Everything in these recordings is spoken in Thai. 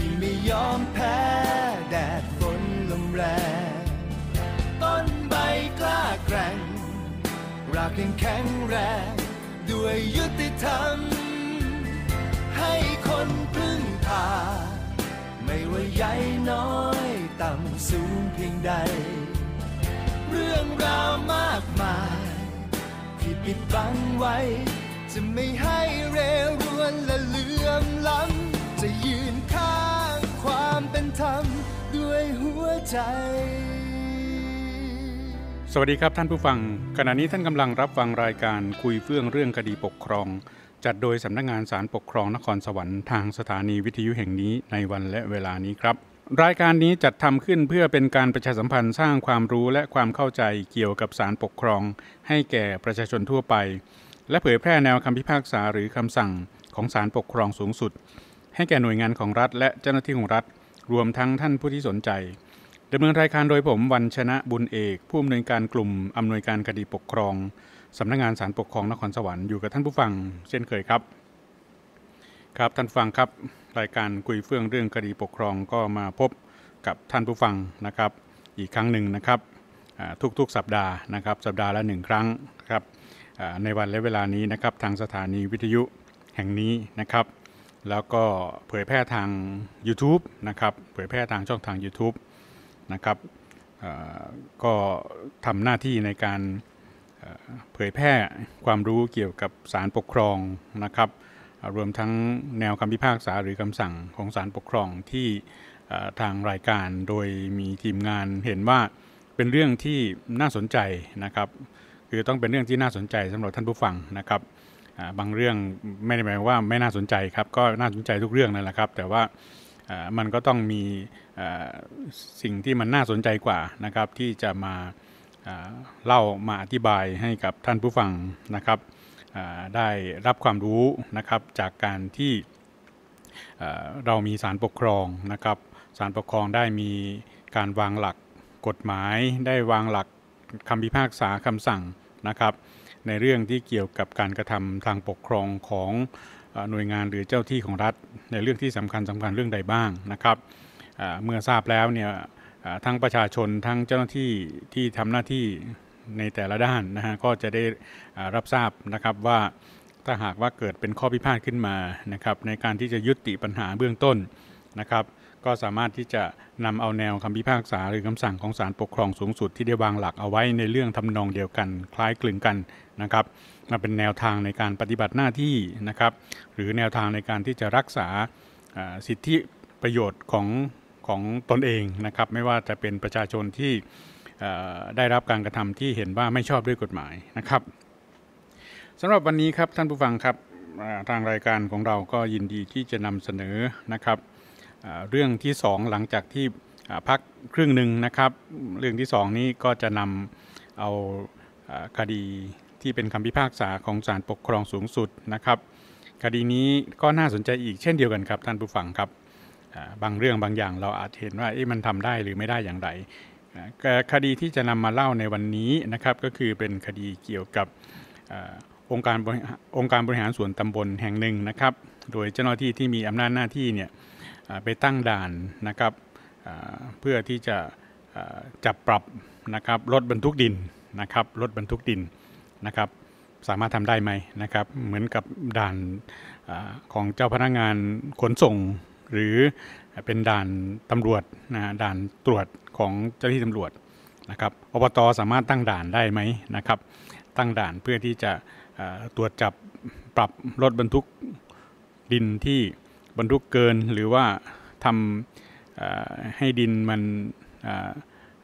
ที่ไม่ยอมแพ้แดดฝนลมแรงต้นใบกล้าแกร่งรากยังแข็งแรงด้วยยุติธรรมให้คนพึ่งพา ไม่ว่าใหญ่น้อยต่ำสูงเพียงใด เรื่องราวมากมายที่ปิดบังไว้ จะไม่ให้เรรวนและเลื่อมล้ำจะยทำด้วยหัวใจ สวัสดีครับท่านผู้ฟัง ขณะนี้ท่านกำลังรับฟังรายการคุยเฟื่องเรื่องคดีปกครอง จัดโดยสำนักงงานสารปกครองนครสวรรค์ทางสถานีวิทยุแห่งนี้ในวันและเวลานี้ครับ รายการนี้จัดทำขึ้นเพื่อเป็นการประชาสัมพันธ์ สร้างความรู้และความเข้าใจเกี่ยวกับสารปกครอง ให้แก่ประชาชนทั่วไป และเผยแพร่แนวคำพิพากษาหรือคำสั่งของสารปกครองสูงสุด ให้แก่หน่วยงานของรัฐ และเจ้าหน้าที่ของรัฐรวมทั้งท่านผู้ที่สนใจดำเนินรายการโดยผมวันชนะบุญเอก ผู้อำนวยการกลุ่มอำนวยการคดีปกครองสำนักงงานสารปกครองนครสวรรค์อยู่กับท่านผู้ฟังเช่นเคยครับ ครับท่านฟังครับรายการคุยเฟื่องเรื่องคดีปกครองก็มาพบกับท่านผู้ฟังนะครับ อีกครั้งหนึ่งนะครับทุกๆสัปดาห์นะครับ สัปดาห์ละหนึ่งครั้งครับในวันและเวลานี้นะครับทางสถานีวิทยุแห่งนี้นะครับแล้วก็เผยแพร่ทาง YouTube นะครับเผยแพร่ทางช่องทาง YouTube นะครับก็ทำหน้าที่ในการเผยแพร่ความรู้เกี่ยวกับสารปกครองนะครับ รวมทั้งแนวคำพิพากษาหรือคำสั่งของสารปกครองที่ทางรายการโดยมีทีมงานเห็นว่าเป็นเรื่องที่น่าสนใจนะครับคือต้องเป็นเรื่องที่น่าสนใจสำหรับท่านผู้ฟังนะครับบางเรื่องไม่ได้หมายว่าไม่น่าสนใจครับก็น่าสนใจทุกเรื่องนั่นแหละครับ แต่ว่ามันก็ต้องมีสิ่งที่มันน่าสนใจกว่านะครับ ที่จะมาเล่ามาอธิบายให้กับท่านผู้ฟังนะครับได้รับความรู้นะครับ จากการที่เรามีสารปกครองนะครับสารปกครองได้มีการวางหลักกฎหมาย ได้วางหลักคำพิพากษาคำสั่งนะครับในเรื่องที่เกี่ยวกับการกระทำทางปกครองของหน่วยงานหรือเจ้าที่ของรัฐ ในเรื่องที่สำคัญสำคัญเรื่องใดบ้างนะครับเมื่อทราบแล้วเนี่ยทั้งประชาชนทั้งเจ้าหน้าที่ที่ทำหน้าที่ในแต่ละด้านนะฮะก็จะได้รับทราบนะครับว่าถ้าหากว่าเกิดเป็นข้อพิพาทขึ้นมานะครับในการที่จะยุติปัญหาเบื้องต้นนะครับ ก็สามารถที่จะนำเอาแนวคำพิพากษาหรือคำสั่งของศาลปกครองสูงสุด ที่ได้วางหลักเอาไว้ในเรื่องทำนองเดียวกัน คล้ายคลึงกันนะครับมาเป็นแนวทางในการปฏิบัติหน้าที่นะครับหรือแนวทางในการที่จะรักษาสิทธิประโยชน์ของของตนเองนะครับไม่ว่าจะเป็นประชาชนที่ได้รับการกระทำที่เห็นว่าไม่ชอบด้วยกฎหมายนะครับสำหรับวันนี้ครับท่านผู้ฟังครับทางรายการของเราก็ยินดีที่จะนำเสนอนะครับเรื่องที่2หลังจากที่พักครึ่งหนึ่งนะครับเรื่องที่ 2 นี้ก็จะนำเอาคดีที่เป็นคำพิพากษาของศาลปกครองสูงสุดนะครับ คดีนี้ก็น่าสนใจอีกเช่นเดียวกันครับ ท่านผู้ฟังครับบางเรื่องบางอย่างเราอาจเห็นว่ามันทำได้หรือไม่ได้อย่างไรคดีที่จะนำมาเล่าในวันนี้นะครับก็คือเป็นคดีเกี่ยวกับองค์การองค์การบริหารส่วนตำบลแห่งหนึ่งนะครับ โดยเจ้าหน้าที่ที่มีอำนาจหน้าที่เนี่ยไปตั้งด่านนะครับเพื่อที่จะจับปรับนะครับรถบรรทุกดินนะครับรถบรรทุกดินนะครับสามารถทำได้ไหมนะครับ เหมือนกับด่านอของเจ้าพนักงงานขนส่งหรือเป็นด่านตำรวจนะด่านตรวจของเจ้าหน้าที่ตำรวจนะครับอบตสามารถตั้งด่านได้ไหมนะครับ ตั้งด่านเพื่อที่จะตรวจจับปรับรถบรรทุกดินที่บรรทุกเกินหรือว่าทำให้ดินมัน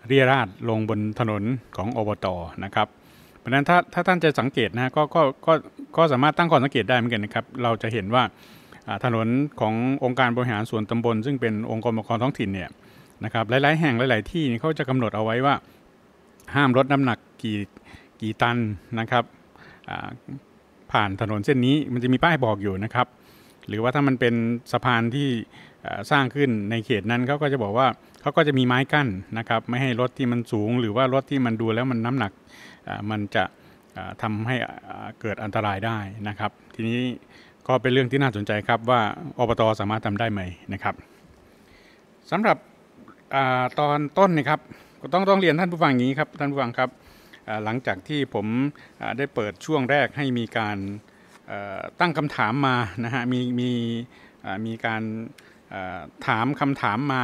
เรียราดลงบนถนนของอบตนะครับราะฉะนั้นถ้าถ้าท่านจะสังเกตนะก็ก็ก็ก็สามารถตั้งข้อสังเกตได้เหมือนกันนะครับเราจะเห็นว่าถนนขององค์การบริหารส่วนตำบลซึ่งเป็นองค์กรปกครองท้องถิ่นเนี่ยนะครับหลายๆแห่งหลาย ๆ ที่เขาจะกำหนดเอาไว้ว่า ห้ามรถน้ำหนักกี่กี่ตันนะครับผ่านถนนเส้นนี้มันจะมีป้ายบอกอยู่นะครับหรือว่าถ้ามันเป็นสะพานที่สร้างขึ้นในเขตนั้นเขาก็จะบอกว่าเขาก็จะมีไม้กั้นนะครับไม่ให้รถที่มันสูง หรือว่ารถที่มันดูแล้วมันน้ำหนักมันจะทำให้เกิดอันตรายได้นะครับ ทีนี้ก็เป็นเรื่องที่น่าสนใจครับว่าอบตสามารถทำได้ไหมนะครับ สำหรับอตอนต้นนะครับก็ต้องต้องเรียนท่านผู้ฟังอย่างนี้ครับท่านผู้ฟังครับหลังจากที่ผมได้เปิดช่วงแรก ให้มีการตั้งคำถามมานะฮะมีมีมีการถามคำถามมา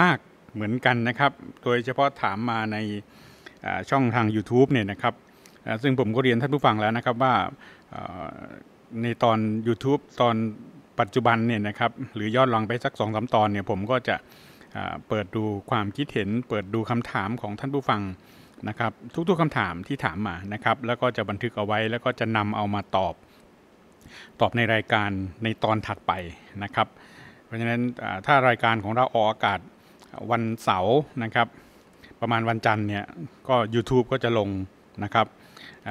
มากเหมือนกันนะครับ โดยเฉพาะถามมาในช่องทาง YouTube เนี่ยนะครับซึ่งผมก็เรียนท่านผู้ฟังแล้วนะครับว่าในตอน YouTube ตอนปัจจุบันเนี่ยนะครับ หรือยอดลองไปสัก2อสตอนเนี่ย ผมก็จะเปิดดูความคิดเห็น เปิดดูคำถามของท่านผู้ฟังนะครับ ทุกๆคำถามที่ถามมานะครับ แล้วก็จะบันทึกเอาไว้แล้วก็จะนำเอามาตอบ ตอบในรายการในตอนถัดไปนะครับ เพราะฉะนั้นถ้ารายการของเราออกอากาศวันเสาร์นะครับประมาณวันจันทร์เนี่ยก็ YouTube ก็จะลงนะครับ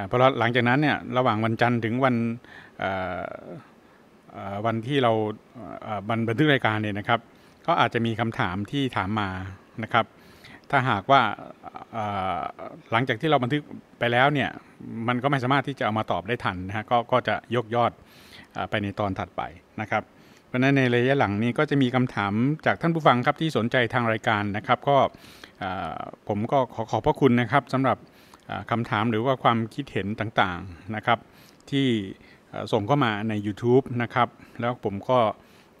เพราะหลังจากนั้นเนี่ยระหว่างวันจันทร์ถึงวันวันที่เราบันทึกรายการเนี่ยนะครับ ก็อาจจะมีคำถามที่ถามมานะครับ ถ้าหากว่าหลังจากที่เราบันทึกไปแล้วเนี่ยมันก็ไม่สามารถที่จะเอามาตอบได้ทันนะฮะกก็จะยกยอดไปในตอนถัดไปนะครับ เพราะนั้นในระยะหลังนี้ก็จะมีคำถามจากท่านผู้ฟังครับที่สนใจทางรายการนะครับก็ผมก็ขอขอบพระคุณนะครับสำหรับคำถามหรือว่าความคิดเห็นต่างๆนะครับ ที่ส่งเข้ามาใน YouTube นะครับแล้วผมก็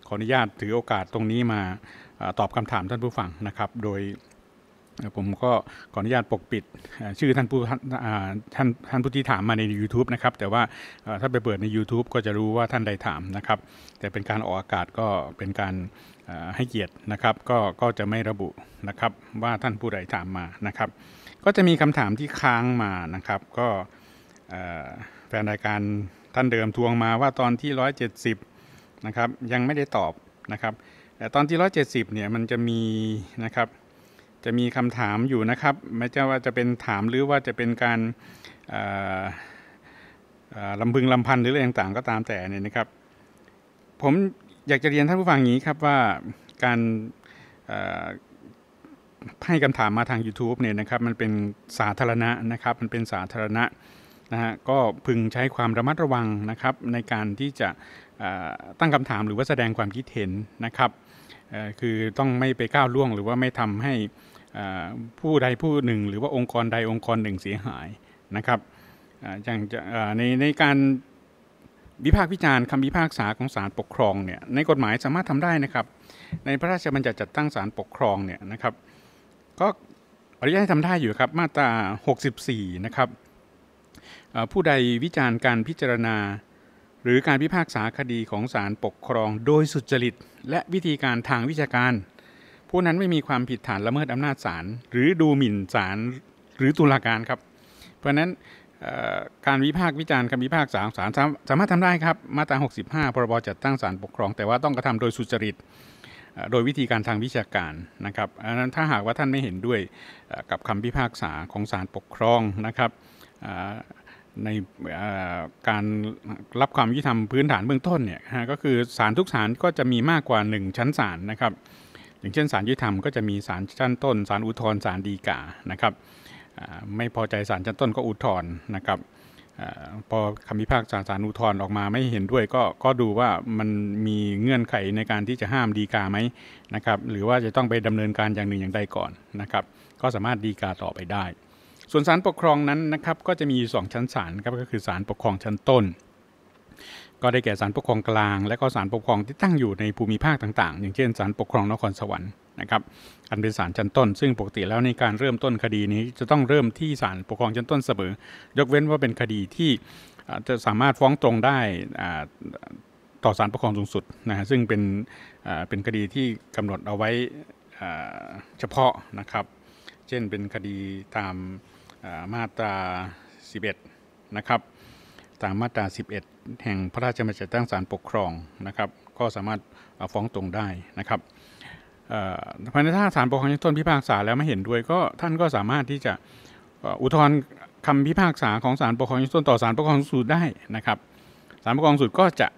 ขออนุญาตถือโอกาสตรงนี้มาตอบคำถามท่านผู้ฟังนะครับ โดยผมก็ขออนุญาตปกปิดชื่อท่านผู้ท่านท่านผู้ที่ถามมาใน YouTube นะครับแต่ว่าถ้าไปเปิดใน YouTube ก็จะรู้ว่าท่านใดถามนะครับ แต่เป็นการออกอากาศก็เป็นการให้เกียรตินะครับก็ก็จะไม่ระบุนะครับว่าท่านผู้ใดถามมานะครับ ก็จะมีคำถามที่ค้างมานะครับก็แฟนรายการท่านเดิมทวงมาว่าตอนที่ 170นะครับยังไม่ได้ตอบนะครับแต่ตอนที่ 170เนี่ยมันจะมีนะครับจะมีคำถามอยู่นะครับ ไม่ใช่ว่าจะเป็นถามหรือว่าจะเป็นการลำพึงลำพันหรืออะไรต่างๆ ก็ตามแต่เนี่ยนะครับ ผมอยากจะเรียนท่านผู้ฟังอย่างนี้ครับว่าการให้คำถามมาทาง YouTube เนี่ยนะครับ มันเป็นสาธารณะนะครับ มันเป็นสาธารณะนะฮะก็พึงใช้ความระมัดระวังนะครับ ในการที่จะตั้งคำถามหรือว่าแสดงความคิดเห็นนะครับคือต้องไม่ไปก้าวล่วงหรือว่าไม่ทำให้ผู้ใดผู้หนึ่ง หรือว่าองค์กรใดองค์กรหนึ่งเสียหายนะครับอย่างในในการวิพากษ์วิจารณ์คำพิพากษาของศาลปกครองเนี่ยในกฎหมายสามารถทำได้นะครับ ในพระราชบัญญัติจัดตั้งศาลปกครองเนี่ยนะครับ ก็อนุญาตให้ทำได้อยู่ครับมาตรา64 นะครับผู้ใดวิจารณ์การพิจารณา หรือการพิพากษาคดีของศาลปกครอง โดยสุจริต และวิธีการทางวิชาการ ผู้นั้นไม่มีความผิดฐานละเมิดอำนาจศาลหรือดูหมิ่นศาลหรือตุลาการครับ เพราะนั้นการวิพากษ์วิจารณ์คำวิพากษาของศาลสามารถทำได้ครับมาตรา65พรบจัดตั้งศาลปกครอง แต่ว่าต้องกระทำโดยสุจริตโดยวิธีการทางวิชาการนะครับอันนั้นถ้าหากว่าท่านไม่เห็นด้วยกับคำพิพากษาของศาลปกครองนะครับในการรับความยุติธรรมพื้นฐานเบื้องต้นเนี่ยก็คือศาลทุกศาลก็จะมีมากกว่า 1 ชั้นศาลนะครับอย่างเช่นศาลยุติธรรมก็จะมีศาลชั้นต้นศาลอุทธรณ์ศาลฎีกานะครับไม่พอใจศาลชั้นต้นก็อุทธรณ์นะครับอพอคำพิพากษาศาลอุทธรณ์ออกมาไม่เห็นด้วยก็ก็ดูว่ามันมีเงื่อนไขในการที่จะห้ามดีกาไหมนะครับหรือว่าจะต้องไปดำเนินการอย่างหนึ่งอย่างใดก่อนนะครับก็สามารถดีกาต่อไปได้ ส่วนศาลปกครองนั้นนะครับก็จะมีสองชั้นศาลครับก็คือศาลปกครองชั้นต้น ก็ได้แก่ศาลปกครองกลาง และก็ศาลปกครองที่ตั้งอยู่ในภูมิภาคต่างๆ อย่างเช่นศาลปกครองนครสวรรค์นะครับอันเป็นศาลชั้นต้น ซึ่งปกติแล้วในการเริ่มต้นคดีนี้จะต้องเริ่มที่ศาลปกครองชั้นต้นเสมอยกเว้นว่าเป็นคดีที่จะสามารถฟ้องตรงได้ต่อศาลปกครองสูงสุดนะซึ่งเป็นเป็นคดีที่กำหนดเอาไว้เฉพาะนะครับ เช่นเป็นคดีตามมาตรา11นะครับตามมาตรา 11 แห่งพระราชบัญญัติตั้งศาลปกครองนะครับ ก็สามารถฟ้องตรงได้นะครับเายานถ้าศาลปกครองชั้นต้นพิพากษาแล้วไม่เห็นด้วยก็ท่านก็สามารถที่จะอุทธรณ์คำพิพากษาของศาลปกครองชั้นต้นต่อศาลปกครองสูงสุดได้นะครับศาลปกครองสูงสุดก็จะ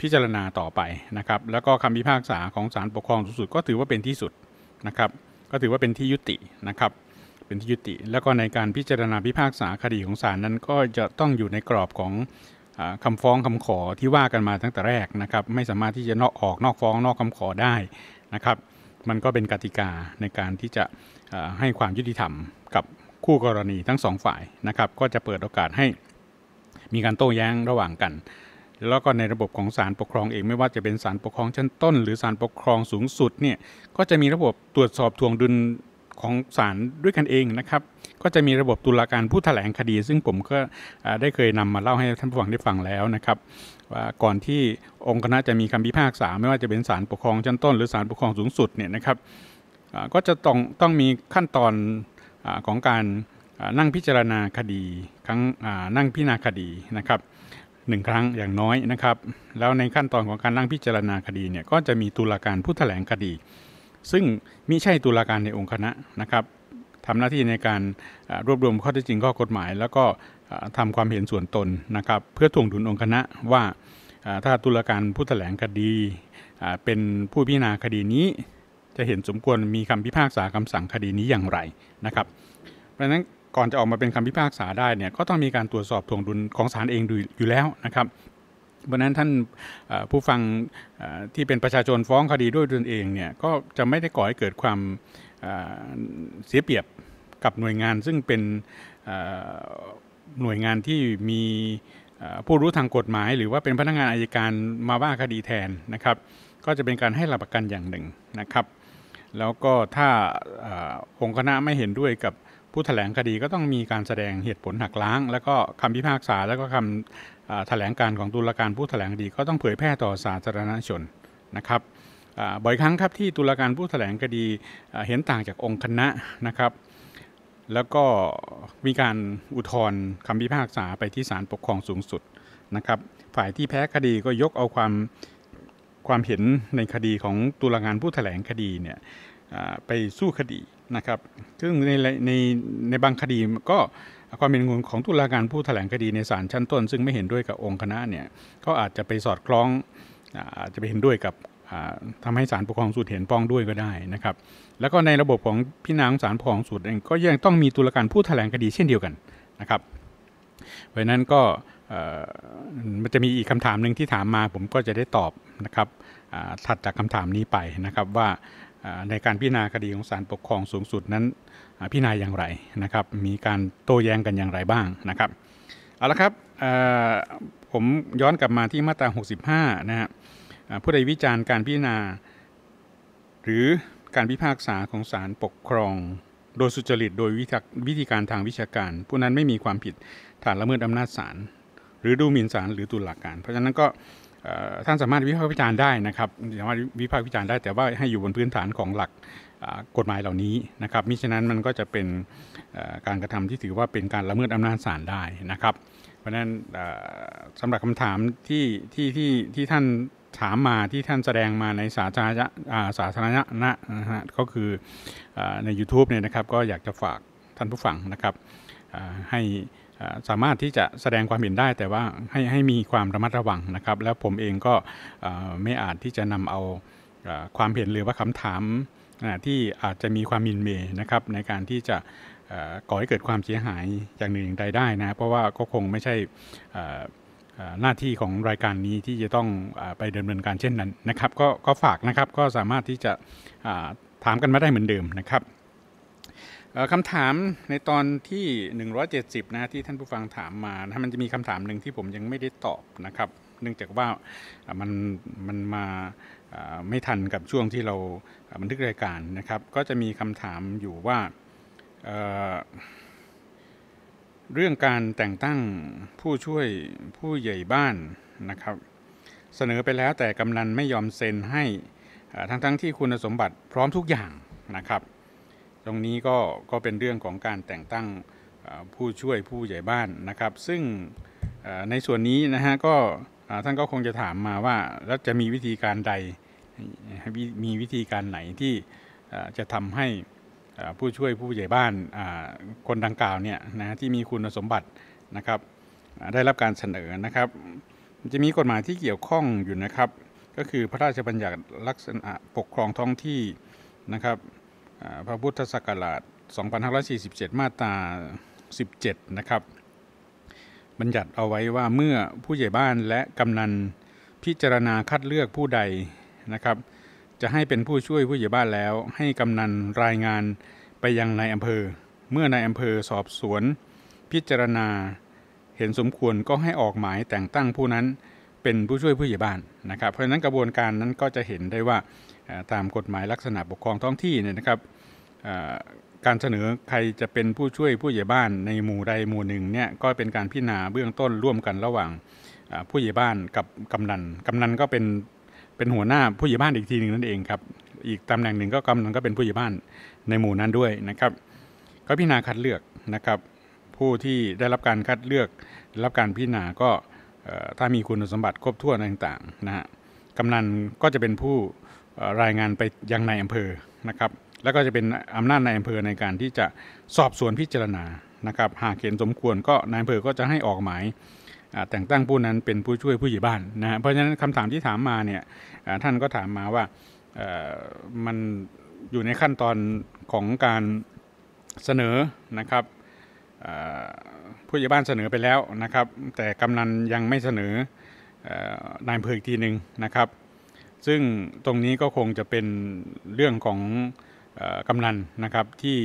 พิจารณาต่อไปนะครับ แล้วก็คำพิพากษาของศาลปกครองสูงสุดก็ถือว่าเป็นที่สุดนะครับ ก็ถือว่าเป็นที่ยุตินะครับ เป็นที่ยุติ แล้วก็ในการพิจารณาพิพากษาคดีของศาลนั้นก็จะต้องอยู่ในกรอบของคำฟ้องคำขอที่ว่ากันมาตั้งแต่แรกนะครับไม่สามารถที่จะนอกออกนอกฟ้องนอกคำขอได้นะครับ มันก็เป็นกติกาในการที่จะให้ความยุติธรรมกับคู่กรณีทั้งสองฝ่ายนะครับ ก็จะเปิดโอกาสให้มีการโต้แย้งระหว่างกัน แล้วก็ในระบบของศาลปกครองเองไม่ว่าจะเป็นศาลปกครองชั้นต้นหรือศาลปกครองสูงสุดเนี่ยก็จะมีระบบตรวจสอบทวงดุลของศาลด้วยกันเองนะครับก็จะมีระบบตุลาการผู้ถแถลงคดี ซึ่งผมก็ได้เคยนำมาเล่าให้ท่านผู้ฟังได้ฟังแล้วนะครับว่าก่อนที่องค์คณะจะมีคำพิพากษาไม่ว่าจะเป็นศาลปกครองชั้นต้นหรือศาลปกครองสูงสุดเนี่ยนะครับก็จะต้องต้องมีขั้นตอนอของการนั่งพิจารณาคดีครั้งนั่งพิจารณาคดีนะครับหนึ่งครั้งอย่างน้อยนะครับแล้วในขั้นตอนของการนั่งพิจารณาคดีเนี่ยก็จะมีตุลาการผู้ถแถลงคดีซึ่งมิใช่ตุลาการในองค์คณะนะครับทำหน้าที่ในการรวบรวมข้อเท็จจริงข้อกฎหมาย แล้วก็ทำความเห็นส่วนตนนะครับ เพื่อถ่วงดุลองค์คณะว่าถ้าตุลาการผู้แถลงคดีเป็นผู้พิจารณาคดีนี้ จะเห็นสมควรมีคำพิพากษาคำสั่งคดีนี้อย่างไรนะครับ เพราะฉะนั้นก่อนจะออกมาเป็นคำพิพากษาได้เนี่ยก็ต้องมีการตรวจสอบถ่วงดุลของศาลเองอยู่แล้วนะครับเพราะนั้นท่านผู้ฟังที่เป็นประชาชนฟ้องคดีด้วยตนเองเนี่ยก็จะไม่ได้ก่อให้เกิดความเสียเปรียบกับหน่วยงาน ซึ่งเป็นหน่วยงานที่มีผู้รู้ทางกฎหมาย หรือว่าเป็นพนักงานอายการมาว่าคดีแทนนะครับ ก็จะเป็นการให้หลักประกันอย่างหนึ่งนะครับ แล้วก็ถ้าองค์คณะไม่เห็นด้วยกับผู้ถแถลงคดี ก็ต้องมีการแสดงเหตุผลหักล้าง แล้วก็คำพิพากษาแล้วก็คถแถลงการของตุลาการผู้ถแถลงคดีก็ต้องเผยแพร่ต่อสาธารณชนนะครับบ่อยครั้งครับที่ตุลาการผู้ถแถลงคดีเห็นต่างจากองค์คณะนะครับ แล้วก็มีการอุทธรณ์คำพิพากษาไปที่ศาลปกครองสูงสุดนะครับ ฝ่ายที่แพ้คดีก็ยกเอาความความเห็นในคดีของตุลาการผู้ถแถลงคดีเนี่ยไปสู้คดีนะครับ ซึ่งในในในบางคดีก็ความเห็นของตุลาการผู้ถแถลงคดีในศาลชั้นต้น ซึ่งไม่เห็นด้วยกับองค์คณะเนี่ยก็อาจจะไปสอดคล้องอาจจะไปเห็นด้วยกับทำให้ศาลปกครองสูตรเห็นป้องด้วยก็ได้นะครับแล้วก็ในระบบของพี่นางศาลปกครองสูตรเองก็ยังต้องมีตุลาการผู้ถแถลงคดีเช่นเดียวกันนะครับเพราะนั้นก็มันจะมีอีกคำถามหนึ่งที่ถามมาผมก็จะได้ตอบนะครับถัดจากคำถามนี้ไปนะครับว่าในการพิจารณาคดีของศาลปกครองสูงสุดนั้นพิจารอย่างไรนะครับ มีการโต้แย้งกันอย่างไรบ้างนะครับ เอาละครับผมย้อนกลับมาที่มาตรา 65 นะฮะผู้ใดวิจารณ์การพิจารณา หรือการพิพากษาของศาลปกครอง โดยสุจริตโดยวิธีการทางวิชาการ ผู้นั้นไม่มีความผิดฐานละเมิดอำนาจศาลหรือดูหมิ่นศาลหรือตุลาการ เพราะฉะนั้นก็ท่านสามารถวิพากษ์วิจารณ์ได้นะครับสามารถวิพากษ์วิจารณ์ได้ แต่ว่าให้อยู่บนพื้นฐานของหลักกฎหมายเหล่านี้นะครับมิฉะนั้นมันก็จะเป็นการกระทำที่ถือว่าเป็นการละเมิดอำนาจศาลได้นะครับ เพราะฉะนั้นสำหรับคำถามที่ที่ที่ที่ท่านถามมาที่ท่านแสดงมาในสาธารณะสาธารณะนะฮะก็คือใน YouTube เนี่ยนะครับก็อยากจะฝากท่านผู้ฟังนะครับให้สามารถที่จะแสดงความเห็นได้แต่ว่าให้ให้มีความระมัดระวังนะครับ แล้วผมเองก็ไม่อาจที่จะนำเอาความเห็นหรือว่าคำถามที่อาจจะมีความมินเมนะครับในการที่จะก่อให้เกิดความเสียหายอย่างหนึ่งอย่างใดได้นะเพราะว่าก็คงไม่ใช่หน้าที่ของรายการนี้ที่จะต้องไปดำเนินการเช่นนั้นนะครับ ก็ก็ฝากนะครับก็สามารถที่จะถามกันมาได้เหมือนเดิมนะครับคำถามในตอนที่ 170 นะที่ท่านผู้ฟังถามมานะมันจะมีคำถามหนึ่งที่ผมยังไม่ได้ตอบนะครับเนื่องจากว่ามันมันมาไม่ทันกับช่วงที่เรา บันทึกรายการนะครับ ก็จะมีคำถามอยู่ว่าเเรื่องการแต่งตั้งผู้ช่วยผู้ใหญ่บ้านนะครับ เสนอไป แล้วแต่กำนันไม่ยอม เซ็นให้ทั้งทั้งที่คุณสมบัติพร้อมทุกอย่างนะครับ ตรงนี้ก็ก็เป็นเรื่องของการแต่งตั้งผู้ช่วยผู้ใหญ่บ้านนะครับ ซึ่งในส่วนนี้นะฮะก็ท่านก็คงจะถามมาว่าแล้วจะมีวิธีการใดมีวิธีการไหนที่จะทำให้ผู้ช่วยผู้ใหญ่บ้านคนดังกล่าวเนี่ยนะที่มีคุณสมบัตินะครับ ได้รับการเสนอนะครับ จะมีกฎหมายที่เกี่ยวข้องอยู่นะครับ ก็คือพระราชบัญญัติลักษณะปกครองท้องที่นะครับพระพุทธศักราช 2547 มาตรา 17 นะครับบัญญัติเอาไว้ว่าเมื่อผู้ใหญ่บ้านและกำนันพิจารณาคัดเลือกผู้ใดนะครับ จะให้เป็นผู้ช่วยผู้ใหญ่บ้านแล้ว ให้กำนันรายงานไปยังนายอำเภอ เมื่อนายอำเภอสอบสวน พิจารณาเห็นสมควรก็ให้ออกหมายแต่งตั้งผู้นั้นเป็นผู้ช่วยผู้ใหญ่บ้านนะครับ เพราะฉะนั้นกระบวนการนั้นก็จะเห็นได้ว่าตามกฎหมายลักษณะปกครองท้องที่เนี่ยนะครับการเสนอใครจะเป็นผู้ช่วยผู้ใหญ่บ้านในหมู่ใดหมู่หนึ่งเนี่ยก็เป็นการพิจารณาเบื้องต้นร่วมกันระหว่างผู้ใหญ่บ้านกับกำนันกำนันก็เป็นเป็นหัวหน้าผู้ใหญ่บ้านอีกทีหนึ่งนั่นเองครับ อีกตำแหน่งหนึ่งก็กำนันก็เป็นผู้ใหญ่บ้านในหมู่นั้นด้วยนะครับ ก็พิจารณาคัดเลือกนะครับ ผู้ที่ได้รับการคัดเลือกรับการพิจารณาก็ถ้ามีคุณสมบัติครบถ้วนต่างๆนะฮะกำนันก็จะเป็นผู้รายงานไปยังในอำเภอนะครับแล้วก็จะเป็นอำนาจนายอำเภอในการที่จะสอบสวนพิจารณานะครับหากเห็นสมควรก็นายอำเภอก็จะให้ออกหมายแต่งตั้งผู้นั้นเป็นผู้ช่วยผู้ใหญ่บ้านนะเพราะฉะนั้นคำถามที่ถามมาเนี่ยท่านก็ถามมาว่ามันอยู่ในขั้นตอนของการเสนอนะครับผู้ใหญ่บ้านเสนอไปแล้วนะครับแต่กำนันยังไม่เสนอนายอำเภออีกทีหนึ่งนะครับ ซึ่งตรงนี้ก็คงจะเป็นเรื่องของกำนันนะครับที่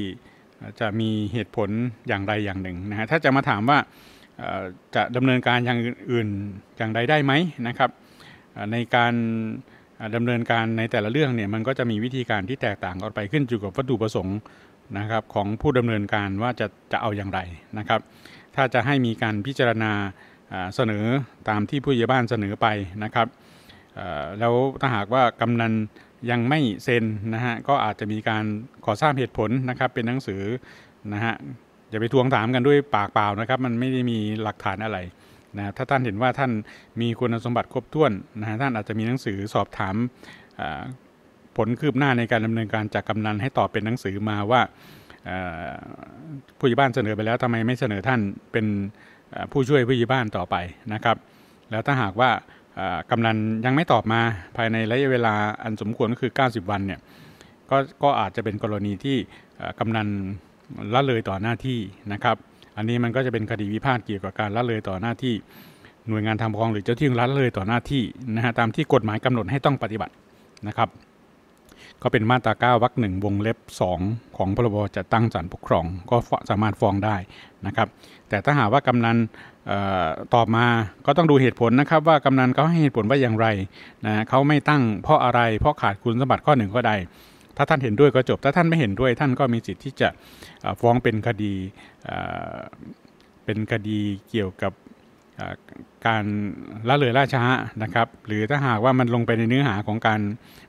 จะมีเหตุผลอย่างไรอย่างหนึ่งนะฮะถ้าจะมาถามว่าจะดำเนินการอย่างอื่นอย่างใดได้ไหมนะครับในการดำเนินการในแต่ละเรื่องเนี่ยมันก็จะมีวิธีการที่แตกต่างกันไปขึ้นอยู่กับวัตถุประสงค์นะครับของผู้ดำเนินการว่าจะจะเอาอย่างไรนะครับ ถ้าจะให้มีการพิจารณาเสนอตามที่ผู้ใหญ่บ้านเสนอไปนะครับแล้วถ้าหากว่ากำนันยังไม่เซ็นนะฮะก็อาจจะมีการขอทราบเหตุผลนะครับเป็นหนังสือนะฮะอย่าไปทวงถามกันด้วยปากเปล่านะครับ มันไม่ได้มีหลักฐานอะไรนะถ้าท่านเห็นว่าท่านมีคุณสมบัติครบถ้วนนะฮะท่านอาจจะมีหนังสือสอบถามผลคืบหน้าในการดำเนินการจากกำนันให้ตอบเป็นหนังสือมาว่าผู้ใหญ่บ้านเสนอไปแล้วทำไมไม่เสนอท่านเป็นผู้ช่วยผู้ใหญ่บ้านต่อไปนะครับ แล้วถ้าหากว่ากำนันยังไม่ตอบมาภายในระยะเวลาอันสมควรก็คือ 90 วันเนี่ยก็ก็อาจจะเป็นกรณีที่กำนันละเลยต่อหน้าที่นะครับอันนี้มันก็จะเป็นคดีวิพา์เกี่ยวกับการละเลยต่อหน้าที่ หน่วยงานทางปกครองหรือเจ้าที่รัฐละเลยต่อหน้าที่นะฮะตามที่กฎหมายกำหนดให้ต้องปฏิบัตินะครับก็เป็นมาตรา 9วรรคหนึ่งวงเล็บ 2 ของพรบจัดตั้งศาลปกครอง ก็สามารถฟ้องได้นะครับ แต่ถ้าหากว่ากำนันตอบมาก็ต้องดูเหตุผลนะครับ ว่ากำนันเขาให้เหตุผลว่าอย่างไรนะเขาไม่ตั้งเพราะอะไร เพราะขาดคุณสมบัติข้อหนึ่งก็ได้ ถ้าท่านเห็นด้วยก็จบ ถ้าท่านไม่เห็นด้วย ท่านก็มีสิทธิ์ที่จะฟ้องเป็นคดี เป็นคดีเกี่ยวกับการละเลยล่าช้านะครับ หรือถ้าหากว่ามันลงไปในเนื้อหาของการ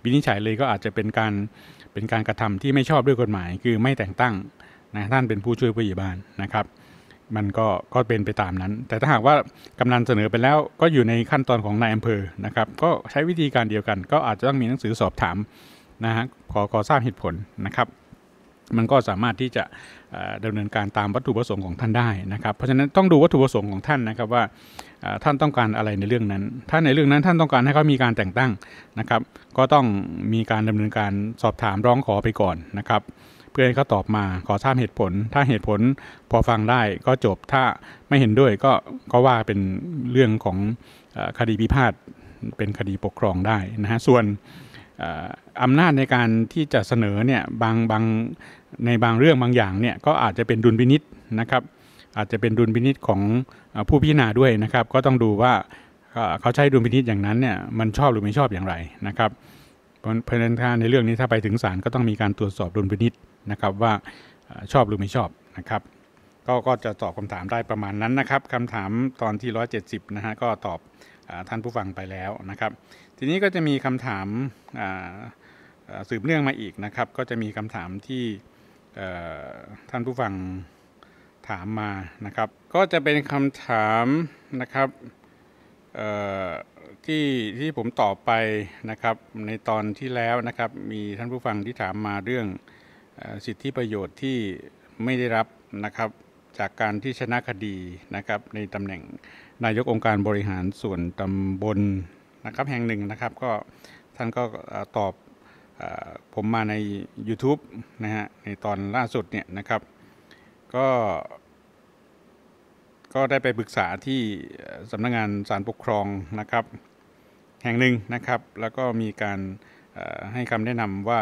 วินิจฉัยเลยก็อาจจะเป็นการเป็นการกระทำที่ไม่ชอบด้วยกฎหมาย คือไม่แต่งตั้งนะท่านเป็นผู้ช่วยผู้ใหญ่บ้านนะครับมันก็ก็เป็นไปตามนั้น แต่ถ้าหากว่ากำนันเสนอไปแล้วก็อยู่ในขั้นตอนของนายอำเภอนะครับก็ใช้วิธีการเดียวกันก็อาจจะต้องมีหนังสือสอบถามนะฮะขอขอทราบเหตุผลนะครับ มันก็สามารถที่จะดำเนินการตามวัตถุประสงค์ของท่านได้นะครับ เพราะฉะนั้นต้องดูวัตถุประสงค์ของท่านนะครับว่าท่านต้องการอะไรในเรื่องนั้นถ้าในเรื่องนั้นท่านต้องการให้เขามีการแต่งตั้งนะครับ ก็ต้องมีการดำเนินการสอบถามร้องขอไปก่อนนะครับเพื่อนเขาตอบมาขอทราบเหตุผล ถ้าเหตุผลพอฟังได้ก็จบถ้าไม่เห็นด้วยก็ก็ว่าเป็นเรื่องของคดีพิพาทเป็นคดีปกครองได้นะฮะส่วนอำนาจในการที่จะเสนอเนี่ยบางบางในบางเรื่องบางอย่างเนี่ยก็อาจจะเป็นดุลพินิษนะครับอาจจะเป็นดุลพินิษของผู้พิจารณาด้วยนะครับก็ต้องดูว่าเขาใช้ดุลพินิษอย่างนั้นเนี่ยมันชอบหรือไม่ชอบอย่างไรนะครับเพราะฉะนั้นในเรื่องนี้ถ้าไปถึงศาลก็ต้องมีการตรวจสอบดุลพินิษนะครับว่าชอบหรือไม่ชอบนะครับ ก็ก็จะตอบคำถามได้ประมาณนั้นนะครับคำถามตอนที่ 170นะฮะ ก็ตอบอท่านผู้ฟังไปแล้วนะครับ ทีนี้ก็จะมีคำถามสืบเนื่องมาอีกนะครับ ก็จะมีคำถามที่ท่านผู้ฟังถามมานะครับ ก็จะเป็นคำถามนะครับที่ที่ผมตอบไปนะครับในตอนที่แล้วนะครับ มีท่านผู้ฟังที่ถามมาเรื่องสิทธิประโยชน์ที่ไม่ได้รับนะครับจากการที่ชนะคดีนะครับ ในตำแหน่งนายกองค์การบริหารส่วนตำบลนะครับ แห่งหนึ่งนะครับก็ท่านก็ตอบผมมาใน YouTube นะฮะในตอนล่าสุดเนี่ยนะครับก็ ก็ได้ไปปรึกษาที่สำนักงงานสารปกครองนะครับ แห่งหนึ่งนะครับ แล้วก็มีการให้คำแนะนำว่า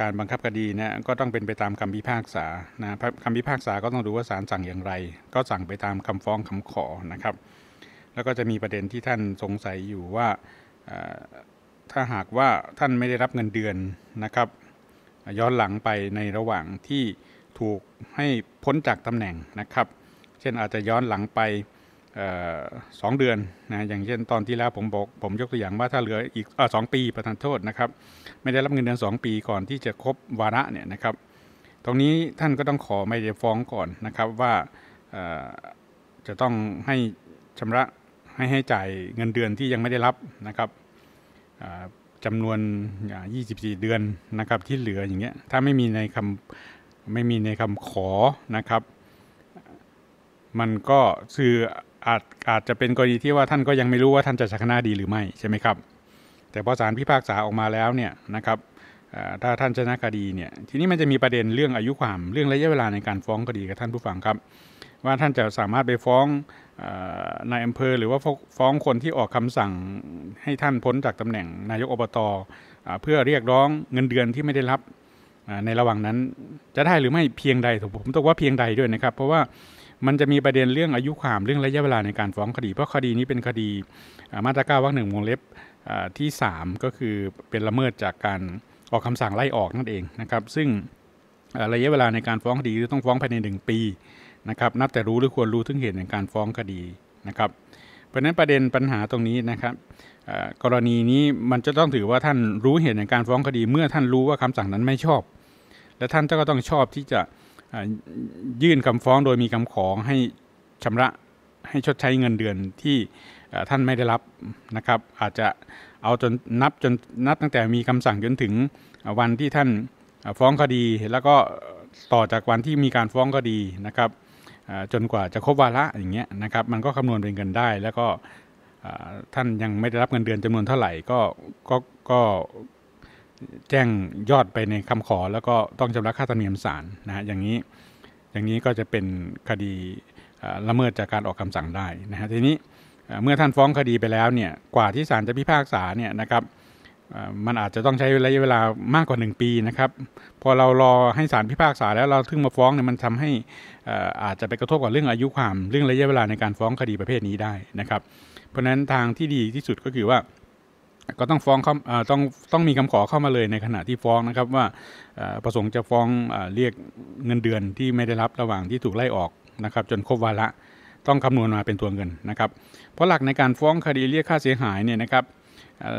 การบังคับคดีนะก็ต้องเป็นไปตามคำพิพากษา นะคำพิพากษาก็ต้องดูว่าศาลสั่งอย่างไร ก็สั่งไปตามคำฟ้องคำขอ นะครับ แล้วก็จะมีประเด็นที่ท่านสงสัยอยู่ว่า ถ้าหากว่าท่านไม่ได้รับเงินเดือนนะครับ ย้อนหลังไปในระหว่างที่ถูกให้พ้นจากตำแหน่งนะครับ เช่นอาจจะย้อนหลังไปสองเดือนนะอย่างเช่นตอนที่แล้วผมบอกผมยกตัวอย่างว่าถ้าเหลืออีกอสองปีประทานโทษนะครับไม่ได้รับเงินเดือน 2 ปีก่อนที่จะครบ วาระเนี่ยนะครับตรงนี้ท่านก็ต้องขอไม่ได้ฟ้องก่อนนะครับว่าจะต้องให้ชำระให้ให้จ่ายเงินเดือนที่ยังไม่ได้รับนะครับจำนวน 24 เดือนนะครับที่เหลืออย่างเงี้ยถ้าไม่มีในคำไม่มีในคำขอนะครับ มันก็คืออาจอาจจะเป็นกรณีที่ว่าท่านก็ยังไม่รู้ว่าท่านจะชนะดีหรือไม่ใช่ไหมครับ แต่พอศาลพิพากษาออกมาแล้วเนี่ยนะครับถ้าท่านชนะคดีเนี่ยทีนี้มันจะมีประเด็นเรื่องอายุความเรื่องระยะเวลาในการฟ้องคดีกับท่านผู้ฟังครับว่าท่านจะสามารถไปฟ้องนายอำเภอหรือว่าฟ้องคนที่ออกคำสั่งให้ท่านพ้นจากตำแหน่งนายกอบตอเพื่อเรียกร้องเงินเดือนที่ไม่ได้รับในระหว่างนั้นจะได้หรือไม่เพียงใดผมต้องว่าเพียงใดด้วยนะครับเพราะว่ามันจะมีประเด็นเรื่องอายุความเรื่องระยะเวลาในการฟ้องคดีเพราะคดีนี้เป็นคดีมาตราเก้าวรรคหนึ่งวงเล็บที่ 3 ก็คือเป็นละเมิดจากการออกคำสั่งไล่ออกนั่นเองนะครับซึ่งระยะเวลาในการฟ้องคดีต้องฟ้องภายใน1ปีนะครับนับแต่รู้หรือควรรู้ถึงเหตุในการฟ้องคดีนะครับเพราะนั้นประเด็นปัญหาตรงนี้นะครับกรณีนี้มันจะต้องถือว่าท่านรู้เหตุในการฟ้องคดี เมื่อท่านรู้ว่าคำสั่งนั้นไม่ชอบ และท่านก็ต้องชอบที่จะยื่นคำฟ้องโดยมีคำขอให้ชำระให้ชดใช้เงินเดือนที่ท่านไม่ได้รับนะครับ อาจจะเอาจนนับจนนับตั้งแต่มีคำสั่งจนถึงวันที่ท่านฟ้องคดีแล้วก็ต่อจากวันที่มีการฟ้องคดีนะครับจนกว่าจะครบวาระอย่างเงี้ยนะครับ มันก็คำนวณเป็นเงินได้ แล้วก็ท่านยังไม่ได้รับเงินเดือนจำนวนเท่าไหร่ ก็ก็ก็แจ้งยอดไปในคำขอแล้วก็ต้องชำระค่าธรรมเนียมศาลนะฮะอย่างนี้อย่างนี้ก็จะเป็นคดีละเมิดจากการออกคำสั่งได้นะฮะทีนี้เมื่อท่านฟ้องคดีไปแล้วเนี่ยกว่าที่ศาลจะพิพากษาเนี่ยนะครับมันอาจจะต้องใช้ระยะเวลามากกว่า 1 ปีนะครับพอเรารอให้ศาลพิพากษาแล้วเราถึงมาฟ้องเนี่ยมันทำให้อาจจะไปกระทบกับ เรื่องอายุความ เรื่องระยะเวลาในการฟ้องคดีประเภทนี้ได้นะครับเพราะฉะนั้นทางที่ดีที่สุดก็คือว่าก็ต้องฟ้องเข้าต้องต้องมีคำขอเข้ามาเลยในขณะที่ฟ้องนะครับว่าประสงค์จะฟ้องเรียกเงินเดือนที่ไม่ได้รับระหว่างที่ถูกไล่ออกนะครับ จนครบวาระต้องคำนวณมาเป็นตัวเงินนะครับ เพราะหลักในการฟ้องคดีเรียกค่าเสียหายเนี่ยนะครับ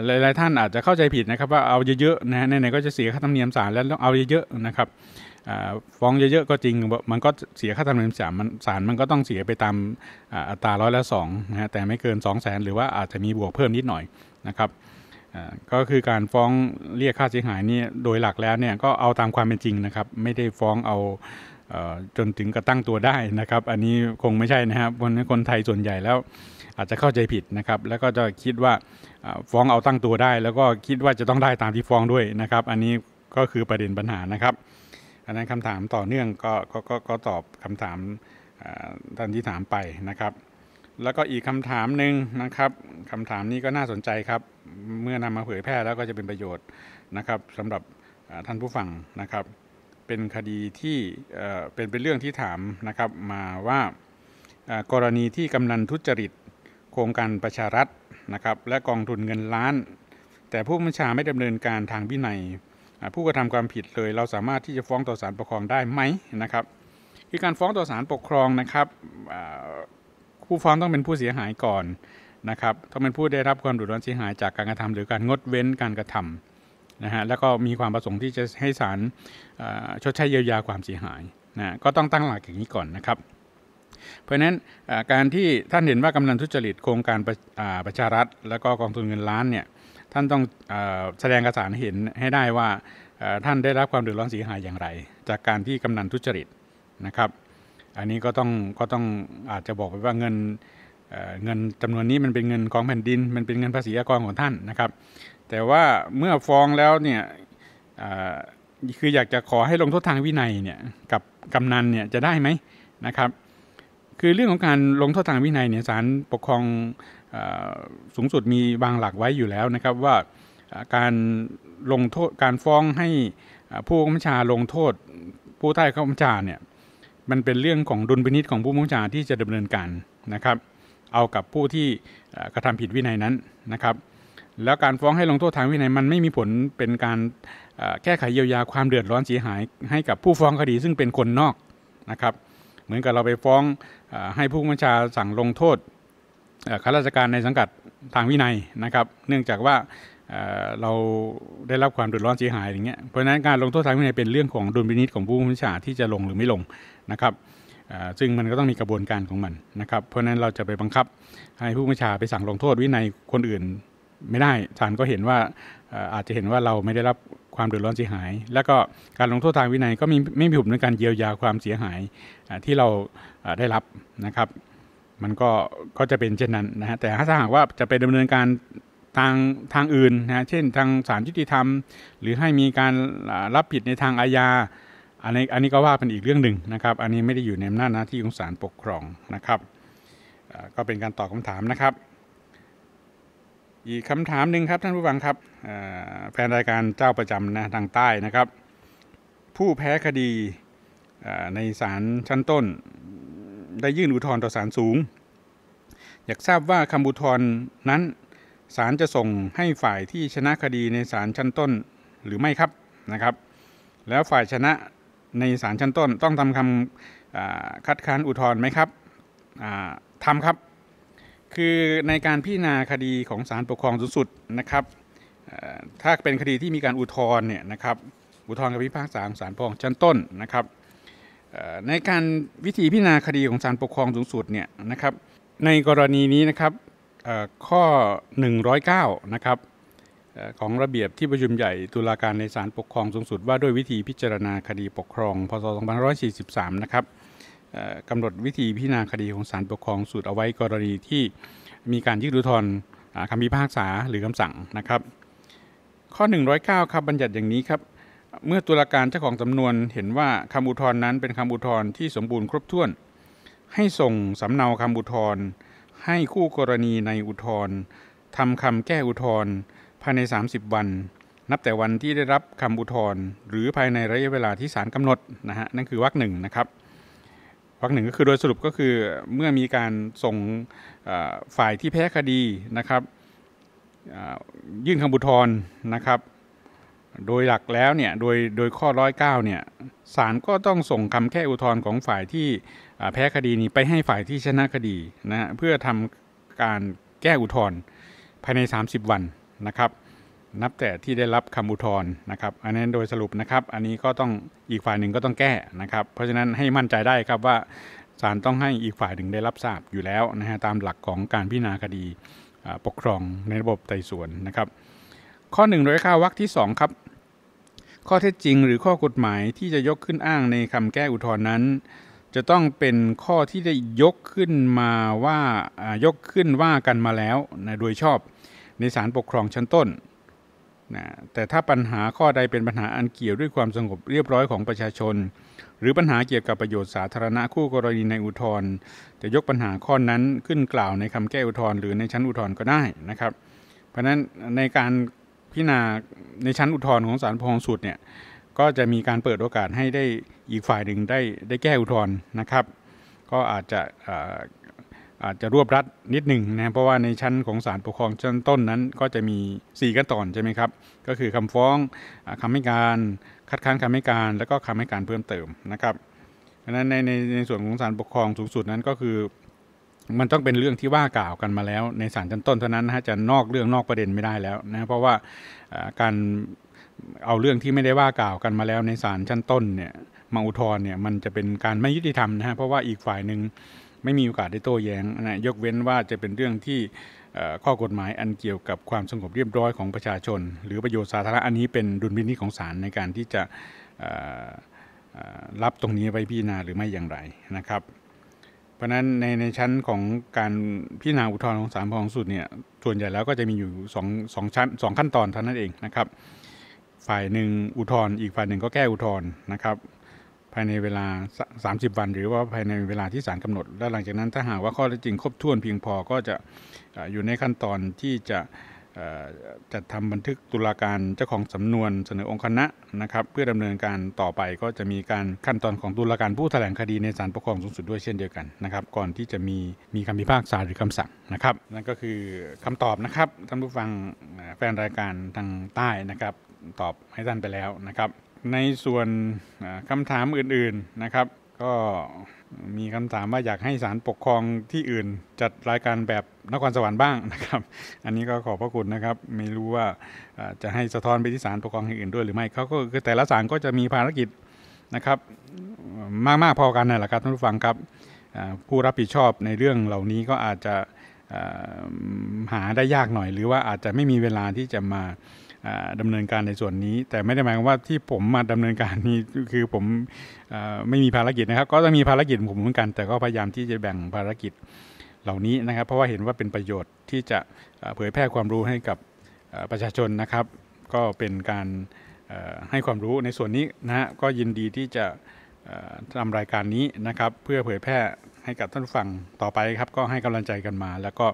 หลายๆท่านอาจจะเข้าใจผิดนะครับว่าเอาเยอะๆนะไหนๆก็จะเสียค่าธรรมเนียมศาลแล้วต้องเอาเยอะๆนะครับฟ้องเยอะๆก็จริง มันก็เสียค่าธรรมเนียมศาลมันศาลมันก็ต้องเสียไปตามอัตราร้อยละสองนะแต่ไม่เกิน 2 0 0แสนหรือว่าอาจจะมีบวกเพิ่มนิดหน่อยนะครับก็คือการฟ้องเรียกค่าเสียหายนี่โดยหลักแล้วเนี่ยก็เอาตามความเป็นจริงนะครับ ไม่ได้ฟ้องเอาจนถึงกระตั้งตัวได้นะครับ อันนี้คงไม่ใช่นะครับคนคนไทยส่วนใหญ่แล้วอาจจะเข้าใจผิดนะครับ แล้วก็จะคิดว่าฟ้องเอาตั้งตัวได้ แล้วก็คิดว่าจะต้องได้ตามที่ฟ้องด้วยนะครับ อันนี้ก็คือประเด็นปัญหานะครับ อันนั้นคำถามต่อเนื่องก็ก็ก็ตอบคำถามท่านที่ถามไปนะครับแล้วก็อีกคำถามหนึ่งนะครับ คำถามนี้ก็น่าสนใจครับ เมื่อนำมาเผยแพร่แล้วก็จะเป็นประโยชน์นะครับสำหรับท่านผู้ฟังนะครับ เป็นคดีที่เป็นเป็นเรื่องที่ถามนะครับมาว่ากรณีที่กำนัน ทุจริตโครงการประชารัฐนะครับ และกองทุนเงินล้าน แต่ผู้บัญชาไม่ดำเนินการทางวินัย ผู้กระทำความผิดเลยเราสามารถที่จะฟ้องต่อศาลปกครองได้ไหมนะครับคือการฟ้องต่อศาลปกครองนะครับผู้ฟ้องต้องเป็นผู้เสียหายก่อนนะครับ ต้องเป็นผู้ได้รับความดุร้อนเสียหายจากการกระทำหรือการงดเว้นการกระทำนะฮะ แล้วก็มีความประสงค์ที่จะให้ศาลชดใช้เยียวยาความเสียหายนะก็ต้องตั้งหลักอย่างนี้ก่อนนะครับ เพราะฉะนั้นการที่ท่านเห็นว่ากำนันทุจริตโครงการประประชารัฐ แล้วก็กองทุนเงินล้านเนี่ย ท่านต้องอแสดงเอกสารเห็นให้ได้ว่าท่านได้รับความเดือดร้อนเสียหายอย่างไร จากการที่กำนันทุจริตนะครับอันนี้ก็ต้องก็ต้องอาจจะบอกไปว่าเงินเงินจำนวนนี้มันเป็นเงินกองแผ่นดินมันเป็นเงินภาษีอากรของท่านนะครับ แต่ว่าเมื่อฟ้องแล้วเนี่ยคืออยากจะขอให้ลงโทษทางวินัยเนี่ยกับกำนันเนี่ยจะได้ไหมนะครับคือเรื่องของการลงโทษทางวินัยเนี่ยศาลปกครองสูงสุดมีบางหลักไว้อยู่แล้วนะครับว่าการลงโทษการฟ้องให้ผู้กัมชาลงโทษผู้ใต้ข้าบัชาเนี่ยมันเป็นเรื่องของดุลพินิษของผู้มุ่งจัาที่จะดำเนินการนะครับ เอากับผู้ที่กระทำผิดวินัยนั้นนะครับ แล้วการฟ้องให้ลงโทษทางวินัยมันไม่มีผลเป็นการแก้ไขเยียวยา ความเดือดร้อนเสียหาย ให้กับผู้ฟ้องคดีซึ่งเป็นคนนอกนะครับ เหมือนกับเราไปฟ้องให้ผู้บัญชาสั่งลงโทษข้าราชการในสังกัดทางวินัยนะครับ เนื่องจากว่าเราได้รับความเดือดร้อนเสียหายอย่างเงี้ย เพราะฉะนั้นการลงโทษทางวินัยเป็นเรื่องของดุลพินิษของผู้จารณาที่จะลงหรือไม่ลงนะครับ ซึ่งมันก็ต้องมีกระบวนการของมันนะครับ เพราะฉะนั้นเราจะไปบังคับให้ผู้จารณาไปสั่งลงโทษวินัยคนอื่นไม่ได้ศาลก็เห็นว่าอาจจะเห็นว่าเราไม่ได้รับความเดือดร้อนเสียหาย แล้วก็การลงโทษทางวินัยก็มีไม่มีผลในการเยียวยาความเสียหายที่เราได้รับนะครับ มันก็ก็จะเป็นเช่นนั้นนะฮะ แต่ถ้าหากว่าจะไปดำเนินการทางทางอื่นนะ เช่นทางศาลยุติธรรม หรือให้มีการรับผิดในทางอาญา อันนี้อันนี้ก็ว่าเป็นอีกเรื่องหนึ่งนะครับ อันนี้ไม่ได้อยู่ในอำนาจหน้าที่ของศาลปกครองนะครับ ก็เป็นการตอบคาถามนะครับ อีกคำถามหนึ่งครับท่านผู้ฟังครับแฟนรายการเจ้าประจำนะทางใต้นะครับ ผู้แพ้คดีในศาลชั้นต้น ได้ยื่นอุทธรณ์ต่อศาลสูง อยากทราบว่าคำอุทธรณ์นั้นศาลจะส่งให้ฝ่ายที่ชนะคดีในศาลชั้นต้นหรือไม่ครับนะครับ แล้วฝ่ายชนะในศาลชั้นต้นต้องทำคำคัดค้านอุทธรณ์ไหมครับทำครับ คือในการพิจารณาคดีของศาลปกครองสูงสุดนะครับถ้าเป็นคดีที่มีการอุทธรณ์เนี่ยนะครับอุทธรณ์กับพิพากษาของศาลปกครองชั้นต้นนะครับในการวิธีพิจารณาคดีของศาลปกครองสูงสุดเนี่ยนะครับ ในกรณีนี้นะครับข้อ 109 นะครับของระเบียบที่ประชุมใหญ่ตุลาการในศาลปกครองสูงสุด ว่าด้วยวิธีพิจารณาคดีปกครอง พศ 2543 นะครับกำหนดวิธีพิจารณาคดีของศาลปกครอง สูตรเอาไว้กรณีที่มีการยื่นอุทธรณ์คำพิพากษาหรือคำสั่งนะครับ ข้อ 109 ครับบัญญัติอย่างนี้ครับ เมื่อตุลาการเจ้าของสำนวนเห็นว่าคำอุทธรณ์นั้นเป็นคำอุทธรณ์ที่สมบูรณ์ครบถ้วน ให้ส่งสำเนาคำอุทธรณ์ให้คู่กรณีในอุทธรณ์ทำคำแก้อุทธรณ์ภายใน 30 วัน นับแต่วันที่ได้รับคำอุทธรณ์หรือภายในระยะเวลาที่ศาลกำหนดนะฮะนั่นคือวรรคหนึ่งนะครับวรรคหนึ่งก็คือโดยสรุปก็คือเมื่อมีการส่งฝ่ายที่แพ้คดีนะครับยื่นคำอุทธรณ์นะครับโดยหลักแล้วเนี่ยโดยโดยข้อร้อยเก้าเนี่ยศาลก็ต้องส่งคำแค่อุทธรณ์ของฝ่ายที่แพ้คดีนี้ไปให้ฝ่ายที่ชนะคดีนะเพื่อทำการแก้อุทธรณ์ภายใน 30 วันนะครับ นับแต่ที่ได้รับคำอุทธรณ์นะครับ อันนั้นโดยสรุปนะครับ อันนี้ก็ต้องอีกฝ่ายหนึ่งก็ต้องแก้นะครับ เพราะฉะนั้นให้มั่นใจได้ครับว่าศาลต้องให้อีกฝ่ายหนึ่งได้รับทราบอยู่แล้วนะฮะตามหลักของการพิจารณาคดีปกครองในระบบไต่สวนนะครับข้อ1นึ่งร้อยค่าวักที่ 2 ครับ ข้อเท็จจริงหรือข้อกฎหมายที่จะยกขึ้นอ้างในคำแก้อุทธรณ์นั้น จะต้องเป็นข้อที่ได้ยกขึ้นมาว่ายกขึ้นว่ากันมาแล้วนะโดยชอบ ในศาล ปกครองชั้นต้นนะแต่ถ้าปัญหาข้อใดเป็นปัญหาอันเกี่ยวด้วยความสงบเรียบร้อยของประชาชน หรือปัญหาเกี่ยวกับประโยชน์สาธารณะคู่กรณีในอุทธรณ์จะยกปัญหาข้อนั้นขึ้นกล่าวในคำแก้อุทธรณ์หรือในชั้นอุทธรณ์ก็ได้นะครับ เพราะฉะนั้นในการพิจารณาในชั้นอุทธรณ์ของศาลปกครองสูุดเนี่ยก็จะมีการเปิดโอกาสให้ได้อีกฝ่ายหนึ่งได้ได้แก้อุทธรณ์นะครับ ก็อาจจะอาจจะรวบรัดนิดหนึ่งนะเพราะว่าในชั้นของศาลปกครองชั้นต้นนั้นก็จะมี4ขั้นตอนใช่ไหมครับ ก็คือคำฟ้องคำให้การ คัดค้านคำให้การ แล้วก็คำให้การเพิ่มเติมนะครับดังนั้นในในในส่วนของศาลปกครองสูงสุดนั้นก็คือมันต้องเป็นเรื่องที่ว่ากล่าวกันมาแล้วในศาลชั้นต้นเท่านั้นนะฮะจะนอกเรื่องนอกประเด็นไม่ได้แล้วนะเพราะว่าการเอาเรื่องที่ไม่ได้ว่ากล่าวกันมาแล้วในศาลชั้นต้นเนี่ยมาอุทธรณ์เนี่ยมันจะเป็นการไม่ยุติธรรมนะฮะเพราะว่าอีกฝ่ายหนึ่งไม่มีโอกาสได้โต้แย้งนะยกเว้นว่าจะเป็นเรื่องที่ข้อกฎหมายอันเกี่ยวกับความสงบเรียบร้อยของประชาชน หรือประโยชน์สาธารณะอันนี้เป็นดุลพินิจของศาลในการที่จะรับตรงนี้ไปพิจารณาหรือไม่อย่างไรนะครับพราะนั้นในในชั้นของการพิจารณาอุทธรณ์ของศาลพองสุดเนี่ย ส่วนใหญ่แล้วก็จะมีอยู่สองสองชั้นสองขั้นตอนเท่านั้นเองนะครับ ฝ่ายหนึ่งอุทธรณ์อีกฝ่ายหนึ่งก็แก้อุทธรณ์นะครับ ภายในเวลา30วัน หรือว่าภายในเวลาที่ศาลกำหนดและหลังจากนั้นถ้าหากว่าข้อเท็จจริงครบถ้วนเพียงพอก็จะอยู่ในขั้นตอนที่จะจัดทำบันทึกตุลาการเจ้าของสำนวนเสนอองค์คณะนะครับ เพื่อดำเนินการต่อไปก็จะมีการขั้นตอนของตุลาการผู้แถลงคดีในศาลปกครองสูงสุดด้วยเช่นเดียวกันนะครับ ก่อนที่จะมีมีคำพิพากษาหรือคำสั่งนะครับ นั่นก็คือคำตอบนะครับท่านผู้ฟังแฟนรายการทางใต้นะครับ ตอบให้ท่านไปแล้วนะครับ ในส่วนคำถามอื่น ๆนะครับก็มีคำถามว่าอยากให้ศาลปกครองที่อื่น จัดรายการแบบนครสวรรค์บ้างนะครับ อันนี้ก็ขอบพระคุณนะครับ ไม่รู้ว่าจะให้สะท้อนไปที่ศาลปกครองที่อื่นด้วยหรือไม่เขาก็คือแต่ละศาลก็จะมีภารกิจนะครับ มากๆพอกันนั่นแหละครับท่านผู้ฟังครับผู้รับผิดชอบในเรื่องเหล่านี้ก็อาจจะหาได้ยากหน่อย หรือว่าอาจจะไม่มีเวลาที่จะมาดำเนินการในส่วนนี้แต่ไม่ได้หมายความว่าที่ผมมาดำเนินการนี้คือผมไม่มีภารกิจนะครับ ก็จะมีภารกิจผมเหมือนกันแต่ ก็พยายามที่จะแบ่งภารกิจเหล่านี้นะครับ เพราะว่าเห็นว่าเป็นประโยชน์ที่จะเผยแพร่ความรู้ให้กับประชาชนนะครับ ก็เป็นการให้ความรู้ในส่วนนี้นะฮะก็ยินดีที่จะทำรายการนี้นะครับเพื่อเผยแพร่ให้กับท่านฟังต่อไปครับก็ให้กำลังใจกันมา แล้วก็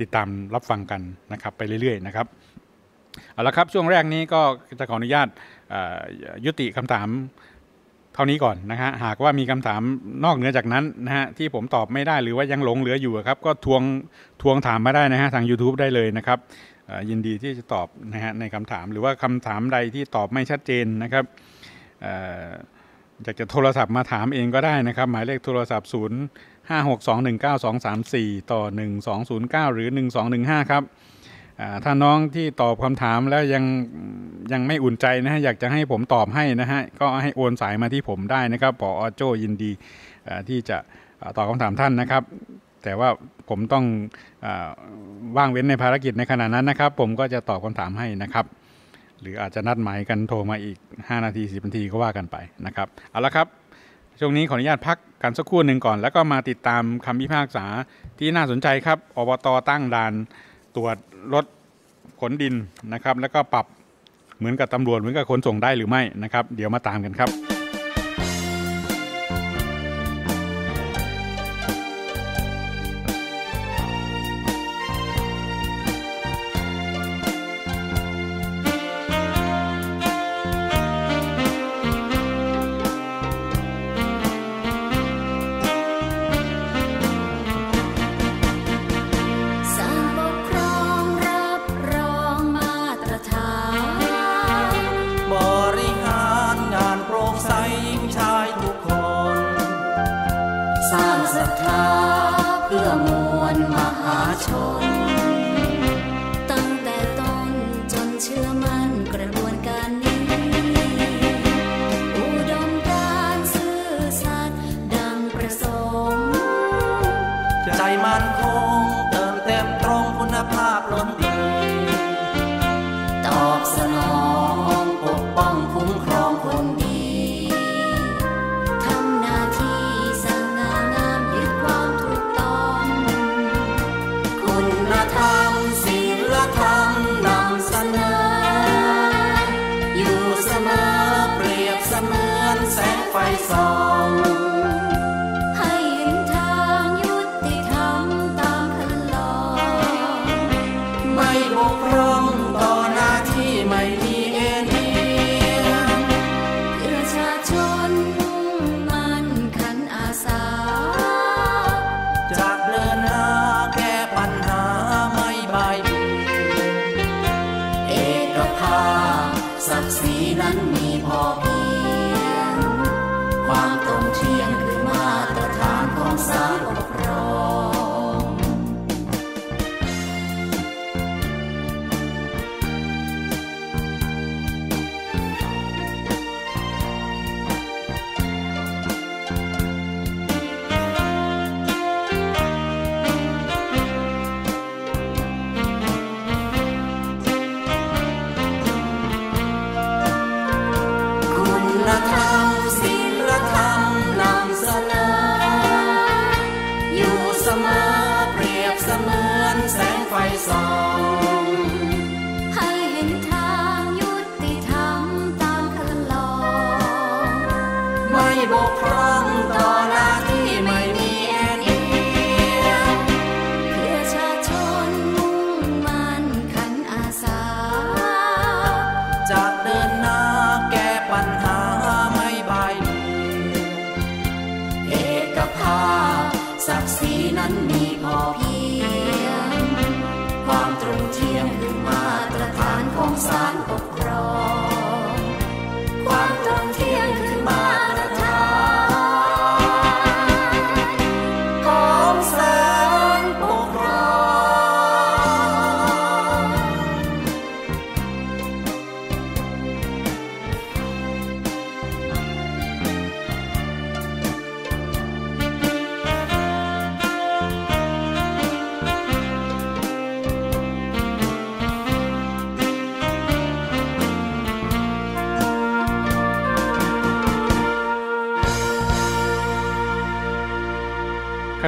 ติดตามรับฟังกันนะครับไปเรื่อยๆนะครับเอาละครับช่วงแรกนี้ก็จะขออนุญาตยุติคำถามเท่านี้ก่อนนะฮะหากว่ามีคำถามนอกเหนือจากนั้นนะฮะที่ผมตอบไม่ได้หรือว่ายังหลงเหลืออยู่ครับก็ทวงทวงถามมาได้นะฮะทาง YouTube ได้เลยนะครับยินดีที่จะตอบนะฮะในคำถามหรือว่าคำถามใดที่ตอบไม่ชัดเจนนะครับอยากจะโทรศัพท์มาถามเองก็ได้นะครับ หมายเลขโทรศัพท์0 5 6 2 1 9 2 3 4 ต่อ 1209 หรือ 1215ครับถ้าน้องที่ตอบคำถามแล้วยังยังไม่อุ่นใจนะฮะอยากจะให้ผมตอบให้นะฮะก็ให้โอนสายมาที่ผมได้นะครับปออโจยินดีที่จะตอบคำถามท่านนะครับ แต่ว่าผมต้องว่างเว้นในภารกิจในขณะนั้นนะครับ ผมก็จะตอบคำถามให้นะครับ หรืออาจจะนัดหมายกันโทรมาอีก 5 นาที10นาทีก็ว่ากันไปนะครับ เอาละครับช่วงนี้ขออนุญาตพักกันสักครู่หนึ่งก่อน แล้วก็มาติดตามคำพิพากษาที่น่าสนใจครับอบตตั้งด่านตรวจรถขนดินนะครับ แล้วก็ปรับเหมือนกับตำรวจ เหมือนกับขนส่งได้หรือไม่นะครับเดี๋ยวมาตามกันครับ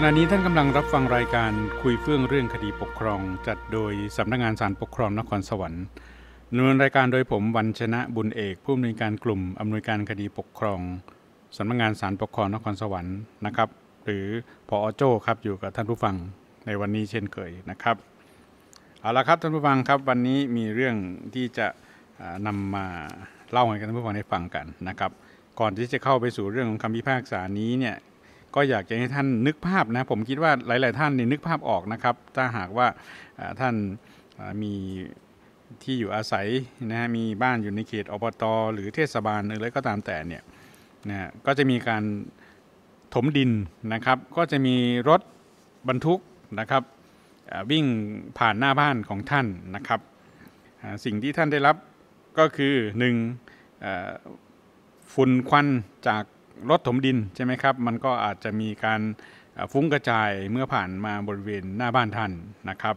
ณะนี้ท่านกำลังรับฟังรายการคุยเฟื่องเรื่องคดีปกครอง จัดโดยสำนักงงานสารปกครองนครสวรรค์ดำเนินรายการโดยผมวันชนะบุญเอกผู้อำนวยการกลุ่มอำนวยการคดีปกครองสำนักงงานสารปกครองนครสวรรค์นะครับหรือพออโจครับอยู่กับท่านผู้ฟังในวันนี้เช่นเคยนะครับเอาละครับท่านผู้ฟังครับ วันนี้มีเรื่องที่จะนำมาเล่าให้ท่านผู้ฟังได้ฟังกันนะครับ ก่อนที่จะเข้าไปสู่เรื่องของคำพิพากษานี้เนี่ยก็อยากจะให้ท่านนึกภาพนะผมคิดว่าหลายๆท่านนี่นึกภาพออกนะครับถ้าหากว่าท่านมีที่อยู่อาศัยนะฮะมีบ้านอยู่ในเขตอบตอหรือเทศบาลอะไรก็ตามแต่เนี่ยนะก็จะมีการถมดินนะครับก็จะมีรถบรรทุกนะครับวิ่งผ่านหน้าบ้านของท่านนะครับสิ่งที่ท่านได้รับก็คือ1ฝุ่นควันจากรถถมดินใช่ไหมครับ มันก็อาจจะมีการฟุ้งกระจายเมื่อผ่านมาบริเวณหน้าบ้านท่านนะครับ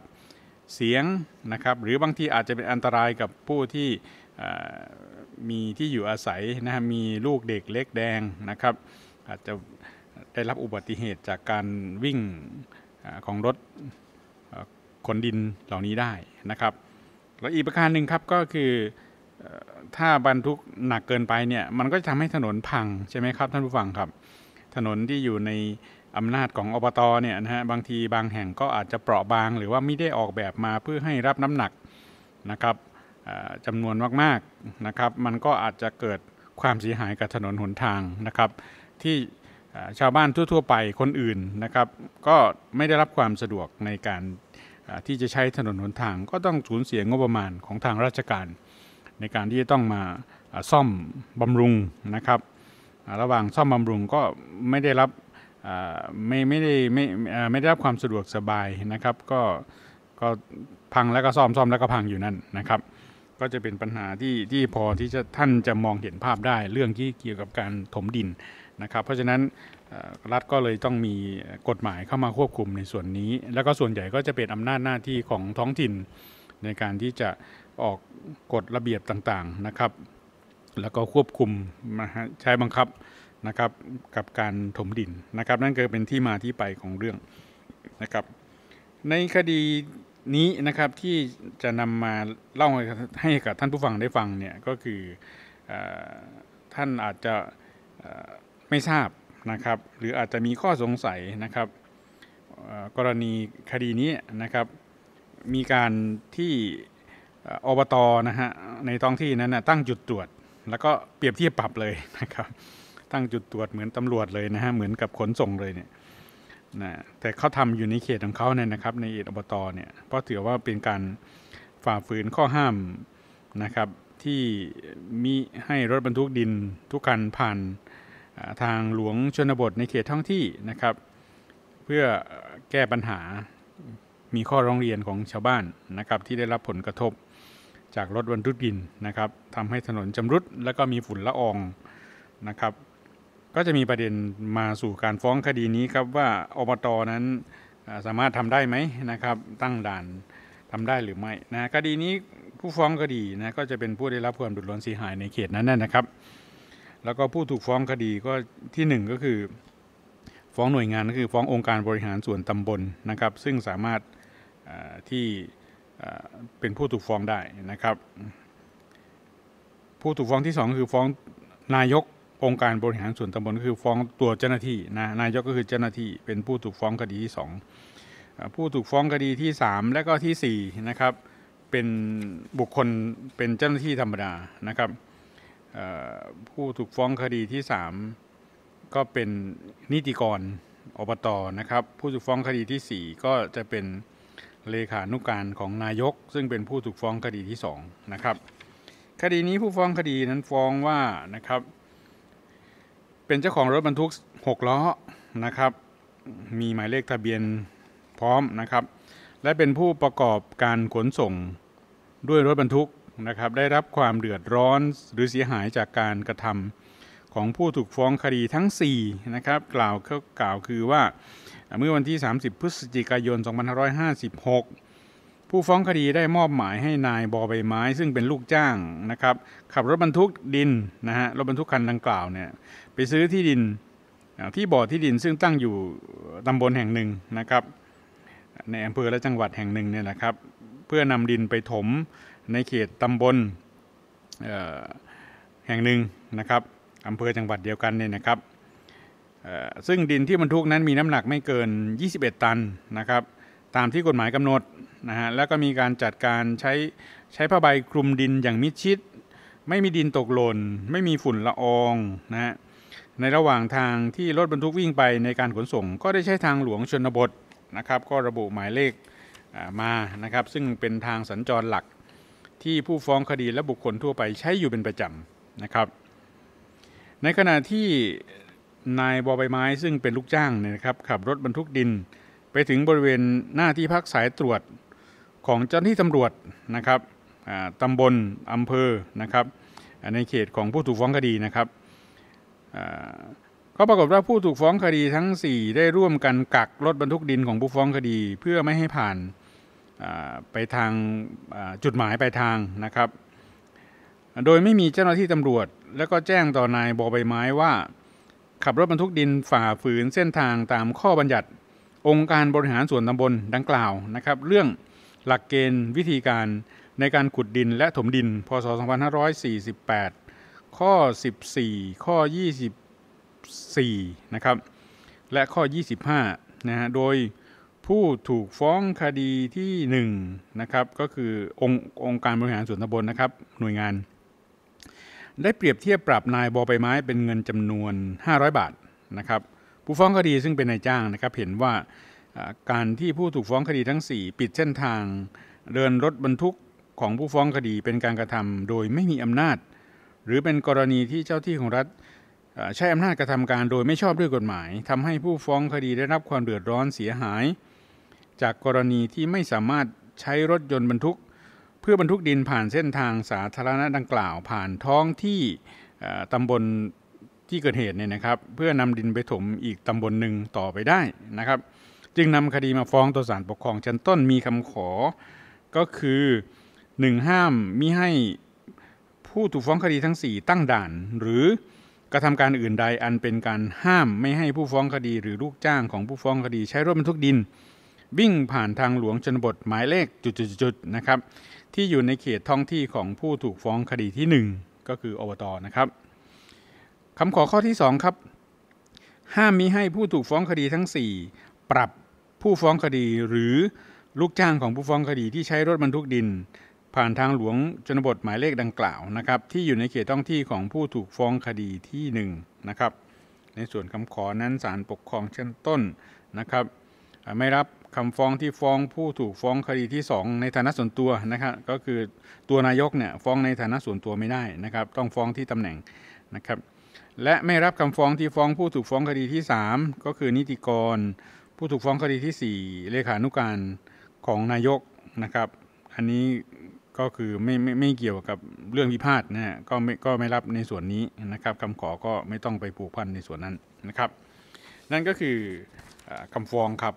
เสียงนะครับหรือบางทีอาจจะเป็นอันตรายกับผู้ที่มีที่อยู่อาศัยนะมีลูกเด็กเล็กแดงนะครับ อาจจะได้รับอุบัติเหตุจากการวิ่งของรถขนดินเหล่านี้ได้นะครับแล้วอีกประการหนึ่งครับก็คือถ้าบรรทุกหนักเกินไปเนี่ย มันก็จะทำให้ถนนพังใช่ไหมครับท่านผู้ฟังครับ ถนนที่อยู่ในอำนาจของอบตเนี่ยนะฮะ บางทีบางแห่งก็อาจจะเปราะบาง หรือว่าไม่ได้ออกแบบมาเพื่อให้รับน้ำหนักนะครับจำนวนมากๆนะครับ มันก็อาจจะเกิดความเสียหายกับถนนหนทางนะครับ ที่ชาวบ้านทั่ว ๆ ไปคนอื่นนะครับก็ไม่ได้รับความสะดวกในการที่จะใช้ถนนหนทาง ก็ต้องสูญเสียงบประมาณของทางราชการในการที่จะต้องมาซ่อมบำรุงนะครับ ระหว่างซ่อมบำรุงก็ไม่ได้รับไม่ไม่ได้ไม่ไม่ได้รับความสะดวกสบายนะครับ ก็ก็พังแล้วก็ซ่อมซ่อมแล้วก็พังอยู่นั่นนะครับ ก็จะเป็นปัญหาที่ที่พอที่จะท่านจะมองเห็นภาพได้เรื่องที่เกี่ยวกับการถมดินนะครับ เพราะฉะนั้นรัฐก็เลยต้องมีกฎหมายเข้ามาควบคุมในส่วนนี้ แล้วก็ส่วนใหญ่ก็จะเป็นอำนาจหน้าที่ของท้องถิ่นในการที่จะออกกฎระเบียบต่างๆ นะครับ แล้วก็ควบคุมใช้บังคับนะครับกับการถมดินนะครับ นั่นก็เป็นที่มาที่ไปของเรื่องนะครับ ในคดีนี้นะครับที่จะนำมาเล่าให้กับท่านผู้ฟังได้ฟังเนี่ยก็คืออท่านอาจจะไม่ทราบนะครับ หรืออาจจะมีข้อสงสัยนะครับกรณีคดีนี้นะครับมีการที่อบต นะฮะในท้องที่นั้นนะตั้งจุดตรวจแล้วก็เปรียบเทียบปรับเลยนะครับตั้งจุดตรวจเหมือนตำรวจเลยนะฮะเหมือนกับขนส่งเลยเนี่ยนะแต่เขาทำอยู่ในเขตของเขาเนี่ยนะครับในเตอบตเนี่ยเพราะถือว่าเป็นการฝ่าฝืนข้อห้ามนะครับที่มิให้รถบรรทุกดินทุกคันผ่านทางหลวงชนบทในเขตท้องที่นะครับเพื่อแก้ปัญหามีข้อร้องเรียนของชาวบ้านนะครับที่ได้รับผลกระทบจากรถบรรทุกดินนะครับทำให้ถนนจำรุด แล้วก็มีฝุ่นละอองนะครับ ก็จะมีประเด็นมาสู่การฟ้องคดีนี้ครับ ว่าอบตนั้นสามารถทำได้ไหมนะครับ ตั้งด่านทำได้หรือไม่นะคดีนี้ผู้ฟ้องคดีนะก็จะเป็นผู้ได้รับความดุดร้อนเสียหายในเขตนั้นนะครับ แล้วก็ผู้ถูกฟ้องคดีก็ที่1ก็คือฟ้องหน่วยงานก็คือฟ้ององค์การบริหารส่วนตำบลนะครับซึ่งสามารถที่เป็นผู้ถูกฟ้องได้นะครับ ผู้ถูกฟ้องที่ 2 คือฟ้องนายกองค์การบริหารส่วนตำบลคือฟ้องตัวเจ้าหน้าที่นะนายกก็คือเจ้าหน้าที่ เป็นผู้ถูกฟ้องคดีที่2ผู้ถูกฟ้องคดีที่ 3 และก็ที่4นะครับเป็นบุคคลเป็นเจ้าหน้าที่ธรรมดานะครับผู้ถูกฟ้องคดีที่ 3 ก็เป็นนิติกรอบตนะครับ ผู้ถูกฟ้องคดีที่ 4 ก็จะเป็นเลขานุการของนายก ซึ่งเป็นผู้ถูกฟ้องคดีที่2นะครับคดีนี้ผู้ฟ้องคดีนั้นฟ้องว่านะครับ เป็นเจ้าของรถบรรทุก6ล้อนะครับ มีหมายเลขทะเบียนพร้อมนะครับ และเป็นผู้ประกอบการขนส่งด้วยรถบรรทุกนะครับ ได้รับความเดือดร้อนหรือเสียหายจากการกระทำของผู้ถูกฟ้องคดีทั้ง4นะครับกล่าวกล่าวคือว่าเมื่อวันที่ 30 พฤศจิกายน 2556 ผู้ฟ้องคดีได้มอบหมายให้นายบอใบไม้ซึ่งเป็นลูกจ้างนะครับ ขับรถบรรทุกดินนะฮะรถบรรทุกคันดังกล่าวเนี่ยไปซื้อที่ดินที่บ่อที่ดินซึ่งตั้งอยู่ตำบลแห่งหนึ่งนะครับ ในอำเภอและจังหวัดแห่งหนึ่งเนี่ยนะครับ เพื่อนำดินไปถมในเขตตำบลแห่งหนึ่งนะครับอำเภอจังหวัดเดียวกันเนี่ยนะครับซึ่งดินที่บรรทุกนั้นมีน้ำหนักไม่เกิน 21 ตันนะครับ ตามที่กฎหมายกำหนดนะฮะแล้วก็มีการจัดการใช้ใช้ผ้าใบคลุมดินอย่างมิดชิด ไม่มีดินตกหล่นไม่มีฝุ่นละอองนะฮะในระหว่างทางที่รถบรรทุกวิ่งไปในการขนส่งก็ได้ใช้ทางหลวงชนบทนะครับ ก็ระบุหมายเลขมานะครับ ซึ่งเป็นทางสัญจรหลักที่ผู้ฟ้องคดีและบุคคลทั่วไปใช้อยู่เป็นประจำนะครับในขณะที่นายบอใบไม้ซึ่งเป็นลูกจ้างเนี่ยนะครับขับรถบรรทุกดินไปถึงบริเวณหน้าที่พักสายตรวจของเจ้าหน้าที่ตำรวจนะครับตำบลอำเภอนะครับในเขตของผู้ถูกฟ้องคดีนะครับก็ปรากฏว่าผู้ถูกฟ้องคดีทั้ง 4 ได้ร่วมกันกักรถบรรทุกดินของผู้ฟ้องคดีเพื่อไม่ให้ผ่านไปทางจุดหมายปลายทางนะครับ โดยไม่มีเจ้าหน้าที่ตำรวจ แล้วก็แจ้งต่อนายบอใบไม้ว่าขับรถบรรทุกดินฝ่าฝืนเส้นทางตามข้อบัญญัติองค์การบริหารส่วนตำบลดังกล่าวนะครับเรื่องหลักเกณฑ์วิธีการในการขุดดินและถมดิน พศ 2548 ข้อ 14 ข้อ 24 นะครับและข้อ 25 นะฮะโดยผู้ถูกฟ้องคดีที่1นะครับก็คือองค์องค์การบริหารส่วนตำบลนะครับหน่วยงานได้เปรียบเทียบปรับนายบอใบไม้เป็นเงินจำนวน 500 บาทนะครับผู้ฟ้องคดีซึ่งเป็นนายจ้างนะครับเห็นว่าการที่ผู้ถูกฟ้องคดีทั้ง 4 ปิดเส้นทาง เดินรถบรรทุกของผู้ฟ้องคดีเป็นการกระทำ โดยไม่มีอำนาจ หรือเป็นกรณีที่เจ้าที่ของรัฐใช้อำนาจกระทำการโดยไม่ชอบด้วยกฎหมายทำให้ผู้ฟ้องคดีได้รับความเดือดร้อนเสียหาย จากกรณีที่ไม่สามารถใช้รถยนต์บรรทุกเพื่อบรรทุกดินผ่านเส้นทางสาธารณะดังกล่าวผ่านท้องที่ตำบลที่เกิดเหตุเนี่ยนะครับ เพื่อนำดินไปถมอีกตำบลหนึ่งต่อไปได้นะครับ จึงนำคดีมาฟ้องต่อศาลปกครองชั้นต้นมีคำขอ ก็คือหนึ่งห้ามมิให้ผู้ถูกฟ้องคดีทั้ง 4 ตั้งด่าน หรือกระทำการอื่นใดอันเป็นการห้ามไม่ให้ผู้ฟ้องคดีหรือลูกจ้างของผู้ฟ้องคดี ใช้รถบรรทุกดินวิ่งผ่านทางหลวงชนบทหมายเลขจุดๆนะครับที่อยู่ในเขตท้องที่ของผู้ถูกฟ้องคดีที่ 1 ก็คืออบตนะครับคำขอข้อที่2ครับห้ามมิให้ผู้ถูกฟ้องคดีทั้ง 4 ปรับผู้ฟ้องคดีหรือลูกจ้างของผู้ฟ้องคดีที่ใช้รถบรรทุกดิน ผ่านทางหลวงชนบทหมายเลขดังกล่าวนะครับที่อยู่ในเขตท้องที่ของผู้ถูกฟ้องคดีที่1นะครับในส่วนคำขอนั้นศาลปกครองชั้นต้นนะครับ ไม่รับคำฟ้องที่ฟ้องผู้ถูกฟ้องคดีที่ 2 ในฐานะส่วนตัวนะครับก็คือตัวนายกเนี่ยฟ้องในฐานะส่วนตัวไม่ได้นะครับ ต้องฟ้องที่ตำแหน่งนะครับ และไม่รับคำฟ้องที่ฟ้องผู้ถูกฟ้องคดีที่ 3 ก็คือนิติกรผู้ถูกฟ้องคดีที่ 4เลขานุการของนายกนะครับ อันนี้ก็คือไม่ไม่ไม่เกี่ยวกับเรื่องพิพาทนะฮะก็ไม่ก็ไม่รับในส่วนนี้นะครับคำขอก็ไม่ต้องไปผูกพันในส่วนนั้นนะครับ นั่นก็คือคำฟ้องครับ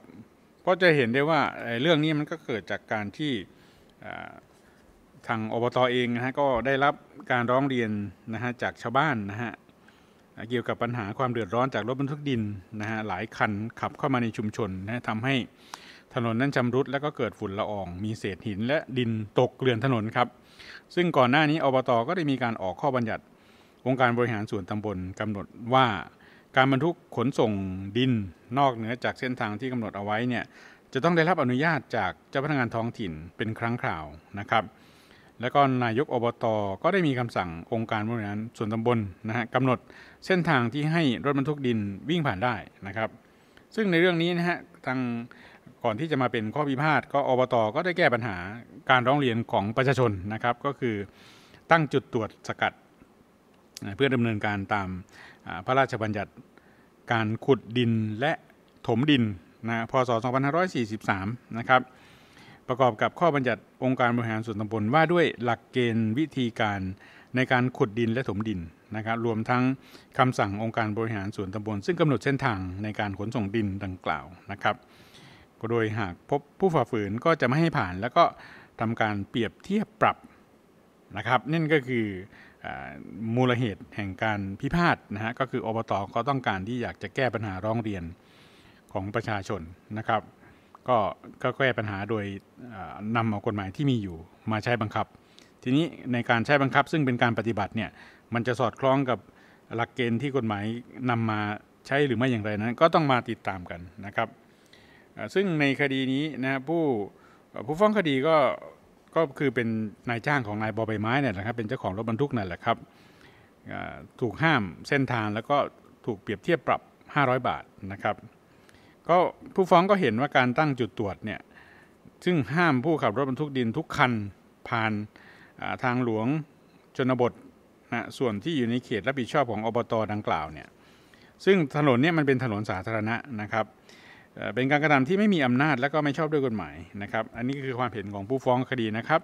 พราะจะเห็นได้ว่าเรื่องนี้มันก็เกิดจากการที่ทางอบตอเองนะฮะก็ได้รับการร้องเรียนนะฮะจากชาวบ้านนะฮะเกี่ยวกับปัญหาความเดือดร้อนจากรถบรรทุกดินนะฮะหลายคันขับเข้ามาในชุมชนนะทำให้ถนนนั้นชำรุดแล้วก็เกิดฝุ่นละอองมีเศษหินและดินตกเกลื่อนถนนครับ ซึ่งก่อนหน้านี้อบตก็ได้มีการออกข้อบัญญัติองค์การบริหารส่วนตำบลกำหนดว่าการบรรทุกขนส่งดินนอกเหนือจากเส้นทางที่กำหนดเอาไว้เนี่ยจะต้องได้รับอนุญาตจากเจ้าพนักงานท้องถิ่นเป็นครั้งคราวนะครับ แล้วก็นายก อบตอก็ได้มีคำสั่งองค์การบริหารส่วนตำบลนะฮะกำหนดเส้นทางที่ให้รถบรรทุกดินวิ่งผ่านได้นะครับ ซึ่งในเรื่องนี้นะฮะทางก่อนที่จะมาเป็นข้อพิพาทก็อบตอก็ได้แก้ปัญหาการร้องเรียนของประชาชนนะครับ ก็คือตั้งจุดตรวจสกัด เพื่อดำเนินการตามพระราชบัญญัติการขุดดินและถมดินนะพศ 2543 นะครับประกอบกับข้อบัญญัติองค์การบริหารส่วนตำบลว่าด้วยหลักเกณฑ์วิธีการในการขุดดินและถมดินนะครับรวมทั้งคำสั่งองค์การบริหารส่วนตำบลซึ่งกำหนดเส้นทางในการขนส่งดินดังกล่าวนะครับโดยหากพบผู้ฝ่าฝืนก็จะไม่ให้ผ่าน แล้วก็ทำการเปรียบเทียบปรับนะครับนั่นก็คือมูลเหตุแห่งการพิพาทนะฮะก็คืออบตก็ต้องการที่อยากจะแก้ปัญหาร้องเรียนของประชาชนนะครับ ก็ก็แก้ปัญหาโดยนำเอากฎหมายที่มีอยู่มาใช้บังคับ ทีนี้ในการใช้บังคับ ซึ่งเป็นการปฏิบัติเนี่ยมันจะสอดคล้องกับหลักเกณฑ์ที่กฎหมายนำมาใช้หรือไม่อย่างไรนั้น ก็ต้องมาติดตามกันนะครับซึ่งในคดีนี้นะผู้ผู้ฟ้องคดีก็ก็คือเป็นนายจ้างของนายบอใบไม้เนี่ยแหละครับ เป็นเจ้าของรถบรรทุกนั่นแหละครับถูกห้ามเส้นทางแล้วก็ถูกเปรียบเทียบปรับ 500 บาทนะครับ ก็ผู้ฟ้องก็เห็นว่าการตั้งจุดตรวจเนี่ยซึ่งห้ามผู้ขับรถบรรทุกดินทุกคันผ่านทางหลวงชนบทนะส่วนที่อยู่ในเขตรับผิดชอบของอบตดังกล่าวเนี่ยซึ่งถนนเนี่ยมันเป็นถนนสาธารณะนะครับเป็นการกระทำที่ไม่มีอำนาจและก็ไม่ชอบด้วยกฎหมายนะครับ อันนี้คือความเห็นของผู้ฟ้องคดีนะครับ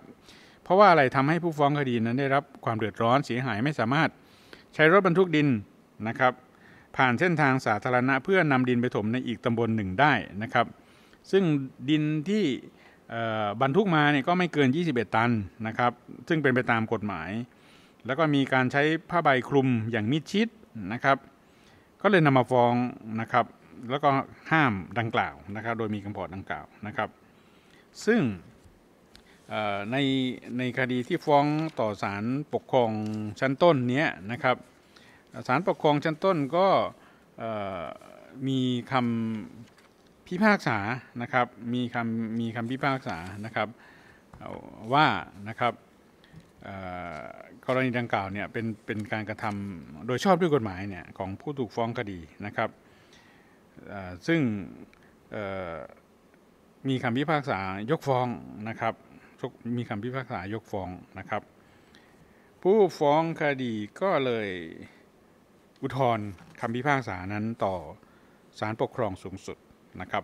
เพราะว่าอะไรทำให้ผู้ฟ้องคดีนั้นได้รับความเดือดร้อนเสียหายไม่สามารถใช้รถบรรทุกดินนะครับ ผ่านเส้นทางสาธารณะเพื่อนำดินไปถมในอีกตำบลหนึ่งได้นะครับ ซึ่งดินที่บรรทุกมาเนี่ยก็ไม่เกิน 21 ตันนะครับ ซึ่งเป็นไปตามกฎหมาย แล้วก็มีการใช้ผ้าใบคลุมอย่างมิดชิดนะครับ ก็เลยนำมาฟ้องนะครับแล้วก็ห้ามดังกล่าวนะครับโดยมีคำพอดดังกล่าวนะครับ ซึ่งในในคดีที่ฟ้องต่อศาลปกครองชั้นต้นนี้นะครับศาลปกครองชั้นต้นก็มีคำพิพากษานะครับ มีคำมีคำพิพากษานะครับว่านะครับกรณีดังกล่าวเนี่ยเป็นเป็นการกระทำโดยชอบด้วยกฎหมายเนี่ยของผู้ถูกฟ้องคดีนะครับซึ่งมีคำ พิพากษายกฟ้องนะครับมีคำพิพากษายกฟ้องนะครับ ผู้ฟ้องคดีก็เลยอุทธรณ์คำพิพากษานั้นต่อศาลปกครองสูงสุดนะครับ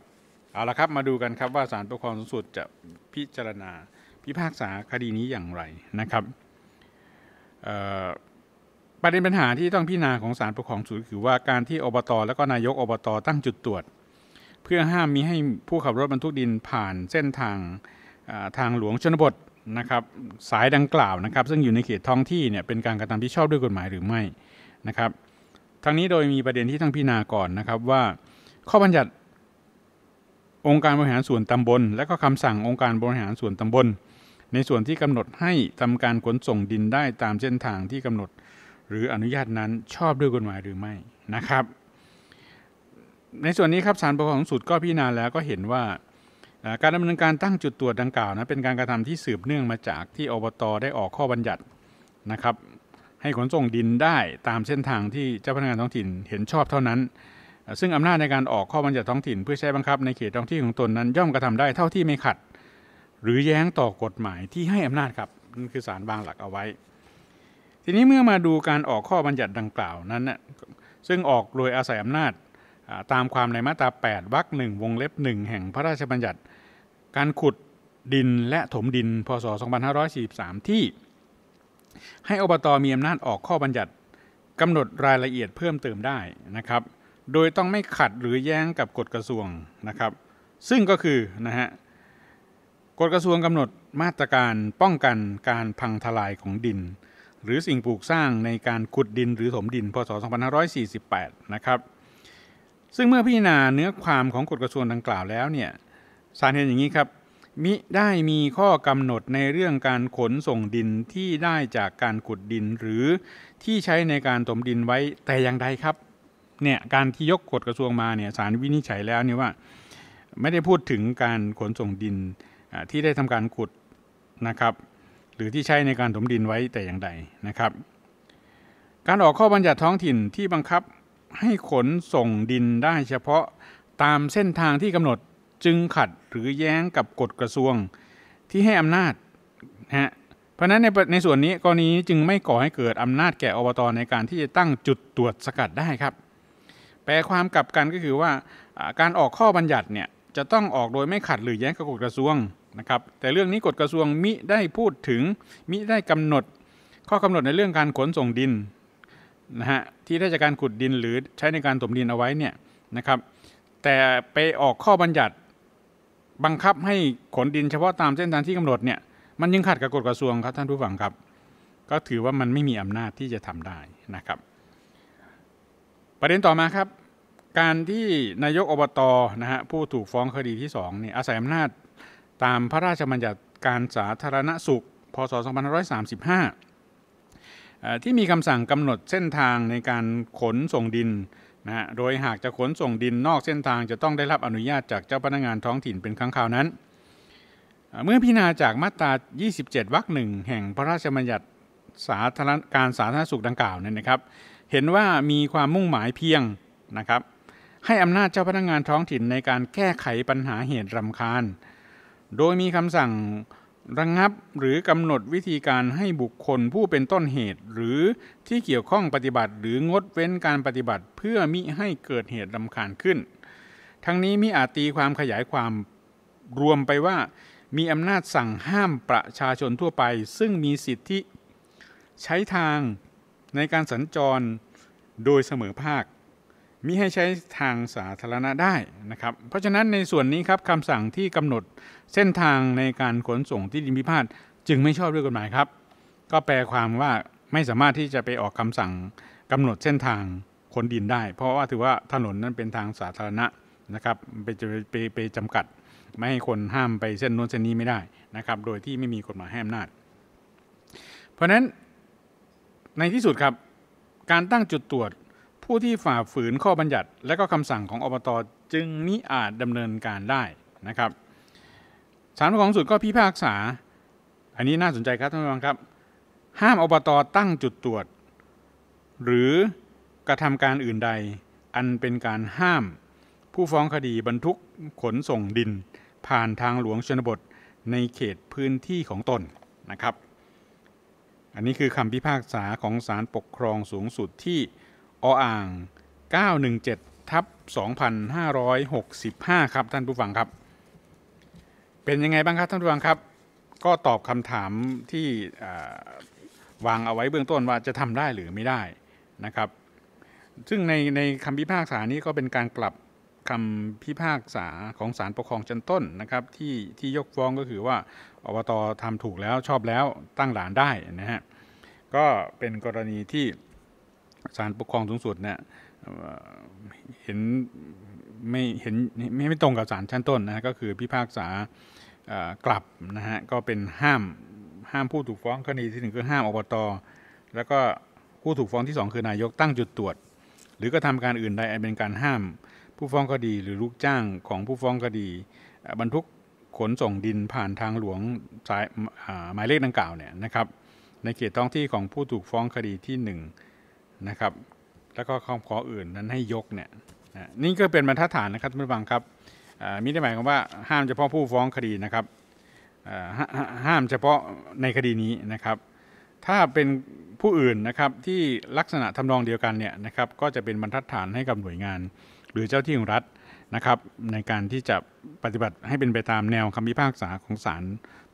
เอาละครับ มาดูกันครับว่าศาลปกครองสูงสุดจะพิจารณาพิพากษาคดีนี้อย่างไรนะครับประเด็นปัญหาที่ต้องพิจารณาของศาลปกครองสูงคือว่าการที่อบต และก็นายกอบต ตั้งจุดตรวจ เพื่อห้ามมิให้ผู้ขับรถบรรทุกดินผ่านเส้นทางทางหลวงชนบทนะครับสายดังกล่าวนะครับ ซึ่งอยู่ในเขตท้องที่เนี่ยเป็นการกระทำที่ชอบด้วยกฎหมายหรือไม่นะครับทั้งนี้โดยมีประเด็นที่ต้องพิจารณาก่อนนะครับว่าข้อบัญญัติองค์การบริหารส่วนตำบล และก็คำสั่งองค์การบริหารส่วนตำบล ในส่วนที่กำหนดให้ทำการขนส่งดินได้ตามเส้นทางที่กำหนดหรืออนุญาตนั้นชอบด้วยกฎหมายหรือไม่นะครับ ในส่วนนี้ครับสารปกครองสุดก็พิจารณาแล้วก็เห็นว่า การดำเนินการตั้งจุดตรวจดังกล่าวนะเป็นการกระทำที่สืบเนื่องมาจากที่อบตได้ออกข้อบัญญัตินะครับ ให้ขนส่งดินได้ตามเส้นทางที่เจ้าพนักงานท้องถิ่นเห็นชอบเท่านั้น ซึ่งอำนาจในการออกข้อบัญญัติท้องถิ่นเพื่อใช้บังคับ ในเขตท้องที่ของตนนั้น ย่อมกระทำได้เท่าที่ไม่ขัด หรือแย้งต่อกฎหมายที่ให้อำนาจครับนั่นคือสารบางหลักเอาไว้ทีนี้เมื่อมาดูการออกข้อบัญญัติดังกล่าวนั้นนยซึ่งออกโดยอาศัยอำนาจตามความในมาตรา8วรรคหนึ่งวงเล็บหนึ่งแห่งพระราชบัญญัติ การขุดดินและถมดินพศ2543ที่ ให้อบตอมีอำนาจออกข้อบัญญัติกำหนดรายละเอียดเพิ่มเติมได้นะครับโดยต้องไม่ขัดหรือแย้งกับกฎกระทรวงนะครับซึ่งก็คือนะฮะกฎกระทรวงกำหนดมาตรการป้องกันการพังทลายของดินหรือสิ่งปลูกสร้างในการขุดดินหรือถมดินพศ 2548 นะครับ ซึ่งเมื่อพิจารณาเนื้อความของกฎกระทรวงดังกล่าวแล้วเนี่ยสารเห็นอย่างนี้ครับ มิได้มีข้อกำหนดในเรื่องการขนส่งดินที่ได้จากการขุดดินหรือที่ใช้ในการถมดินไว้แต่อย่างใดครับ เนี่ยการที่ยกกฎกระทรวงมาเนี่ยสารวินิจฉัยแล้วเนี่ยว่า ไม่ได้พูดถึงการขนส่งดินที่ได้ทำการขุดนะครับหรือที่ใช้ในการถมดินไว้แต่อย่างใดนะครับ การออกข้อบัญญัติท้องถิ่นที่บังคับให้ขนส่งดินได้ เฉพาะตามเส้นทางที่กำหนดจึงขัดหรือแย้งกับกฎกระทรวง ที่ให้อำนาจนะฮะเพราะนั้นในในส่วนนี้กรณีจึงไม่ก่อให้เกิดอำนาจแก่อบตอในการที่จะตั้งจุดตรวจสกัดได้ครับ แปลความกลับกันก็คือว่า การออกข้อบัญญัติเนี่ยจะต้องออกโดยไม่ขัดหรือแย้งกับกฎกระทรวงนะครับแต่เรื่องนี้กฎกระทรวงมิได้พูดถึงมิได้กำหนดข้อกำหนดในเรื่องการขนส่งดินนะฮะที่ราชการขุดดินหรือใช้ในการถมดินเอาไว้เนี่ยนะครับแต่ไปออกข้อบัญญัติบังคับให้ขนดินเฉพาะตามเส้นทางที่กำหนดเนี่ยมันยังขัดกับกฎกระทรวงครับท่านผู้ฟังครับ ก็ถือว่ามันไม่มีอำนาจที่จะทำได้นะครับประเด็นต่อมาครับ การที่นายกอบตอนะฮะผู้ถูกฟ้องคดีที่2เนี่ยอาศัยอำนาจตามพระราชบัญญัติการสาธารณสุข พศ 2535 ที่มีคำสั่งกำหนดเส้นทางในการขนส่งดินนะโดยหากจะขนส่งดินนอกเส้นทางจะต้องได้รับอนุญาตจากเจ้าพนักงานท้องถิ่นเป็นครั้งคราวนั้น เมื่อพิจารณาจากมาตรา 27 วรรคหนึ่งแห่งพระราชบัญญัติสาธารณการสาธารณสุขดังกล่าวเนี่ยนะครับ เห็นว่ามีความมุ่งหมายเพียงนะครับ ให้อำนาจเจ้าพนักงานท้องถิ่นในการแก้ไขปัญหาเหตุรำคาญโดยมีคำสั่งระงงับหรือกำหนดวิธีการให้บุคคลผู้เป็นต้นเหตุ หรือที่เกี่ยวข้องปฏิบัติหรืองดเว้นการปฏิบัติเพื่อมิให้เกิดเหตุรำคาญขึ้น ทั้งนี้มิอาจตีความขยายความรวมไปว่ามีอำนาจสั่งห้ามประชาชนทั่วไป ซึ่งมีสิทธิใช้ทางในการสัญจรโดยเสมอภาคมิให้ใช้ทางสาธารณะได้นะครับเพราะฉะนั้นในส่วนนี้ครับคำสั่งที่กำหนดเส้นทางในการขนส่งที่ดินพิพาทจึงไม่ชอบด้วยกฎหมายครับ ก็แปลความว่าไม่สามารถที่จะไปออกคำสั่งกำหนดเส้นทางขนดินได้ เพราะว่าถือว่าถนนนั้นเป็นทางสาธารณะนะครับไปไปไปจำกัด ไม่ให้คนห้ามไปเส้นนู้นเส้นนี้ไม่ได้นะครับโดยที่ไม่มีกฎหมายห้ามนาจ เพราะฉะนั้นในที่สุดครับการตั้งจุดตรวจผู้ที่ฝ่าฝืนข้อบัญญัติ และก็คำสั่งของอบตจึงมิอาจดำเนินการได้นะครับศาลปกครองสุดก็พิพากษา อันนี้น่าสนใจครับท่านผู้ชมครับ ห้ามอบตตั้งจุดตรวจ หรือกระทำการอื่นใด อันเป็นการห้ามผู้ฟ้องคดีบรรทุกขนส่งดินผ่านทางหลวงชนบทในเขตพื้นที่ของตนนะครับ อันนี้คือคำพิพากษาของศาลปกครองสูงสุดที่อ่าง 917 ทับ2565 ครับท่านผู้ฟังครับ เป็นยังไงบ้างครับท่านผู้ฟังครับ ก็ตอบคำถามที่วางเอาไว้เบื้องต้นว่าจะทำได้หรือไม่ได้นะครับ ซึ่งในในคำพิพากษานี้ก็เป็นการกลับคำพิพากษาของศาลปกครองชั้นต้นนะครับที่ที่ยกฟ้องก็คือว่าอบตทำถูกแล้วชอบแล้วตั้งหลานได้นะฮะ ก็เป็นกรณีที่ศาลปกครองสูงสุดเนี่ยเห็นไม่เห็นไม่ไม่ตรงกับศาลชั้นต้นนะก็คือพิพากษากลับนะฮะก็เป็นห้ามห้ามผู้ถูกฟ้องคดีที่หนึ่งคือห้ามอบตแล้วก็ผู้ถูกฟ้องที่สองคือนายกตั้งจุดตรวจ หรือก็ททาการอื่นใดเป็นการห้ามผู้ฟ้องคดีหรือลูกจ้างของผู้ฟ้องคดี บรรทุกขนส่งดินผ่านทางหลวงสายหมายเลขดังกล่าวเนี่ยนะครับในเขตท้องที่ของผู้ถูกฟ้องคดีที่หนึ่งนะครับแล้วก็คำขออื่นนั้นให้ยกเนี่ยนี่ก็เป็นบรรทัดฐานนะครับท่านผู้ฟังครับมิได้หมายความว่าห้ามเฉพาะผู้ฟ้องคดีนะครับห้ามเฉพาะในคดีนี้นะครับถ้าเป็นผู้อื่นนะครับที่ลักษณะทำนองเดียวกันเนี่ยนะครับก็จะเป็นบรรทัดฐานให้กับหน่วยงานหรือเจ้าที่ของรัฐนะครับในการที่จะปฏิบัติให้เป็นไปตามแนวคำพิพากษาของศาล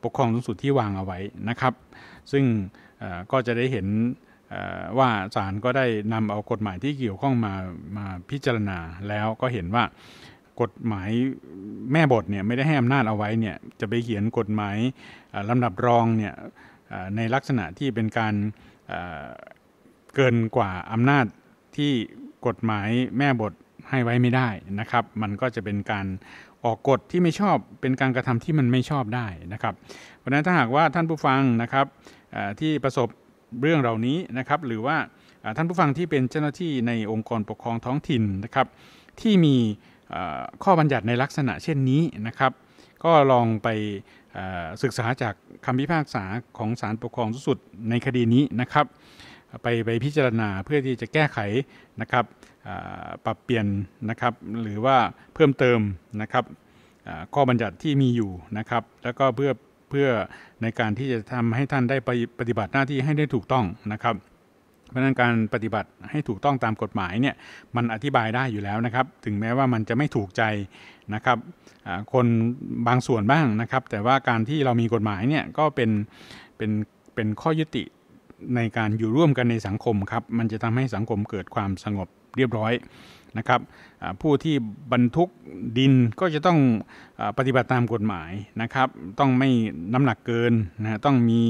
ปกครองสูงสุดที่วางเอาไว้นะครับ ซึ่งก็จะได้เห็นว่าศาลก็ได้นำเอากฎหมายที่เกี่ยวข้องมามาพิจารณาแล้วก็เห็นว่ากฎหมายแม่บทเนี่ยไม่ได้ให้อำนาจเอาไว้เนี่ยจะไปเขียนกฎหมายลำดับรองเนี่ยในลักษณะที่เป็นการเกินกว่าอำนาจที่กฎหมายแม่บทให้ไว้ไม่ได้นะครับ มันก็จะเป็นการออกกฎที่ไม่ชอบเป็นการกระทำที่มันไม่ชอบได้นะครับเพราะนั้นถ้าหากว่าท่านผู้ฟังนะครับที่ประสบเรื่องเหล่านี้นะครับหรือว่าท่านผู้ฟังที่เป็นเจ้าหน้าที่ในองค์กรปกครองท้องถิ่นนะครับ ที่มีข้อบัญญัติในลักษณะเช่นนี้นะครับ ก็ลองไปศึกษาจากคำพิพากษาของศาลปกครองสูงสุดในคดีนี้นะครับ ไปไปพิจารณาเพื่อที่จะแก้ไขนะครับปรับเปลี่ยนนะครับหรือว่าเพิ่มเติมนะครับข้อบัญญัติที่มีอยู่นะครับ แล้วก็เพื่อเพื่อในการที่จะทำให้ท่านได้ไปปฏิบัติหน้าที่ให้ได้ถูกต้องนะครับ เพราะนั้นการปฏิบัติให้ถูกต้องตามกฎหมายเนี่ย มันอธิบายได้อยู่แล้วนะครับ ถึงแม้ว่ามันจะไม่ถูกใจนะครับ คนบางส่วนบ้างนะครับ แต่ว่าการที่เรามีกฎหมายเนี่ย ก็เป็น เป็น เป็นข้อยุติในการอยู่ร่วมกันในสังคมครับ มันจะทำให้สังคมเกิดความสงบเรียบร้อยนะครับผู้ที่บรรทุกดินก็จะต้องปฏิบัติตามกฎหมายนะครับต้องไม่น้ำหนักเกินนะต้องมี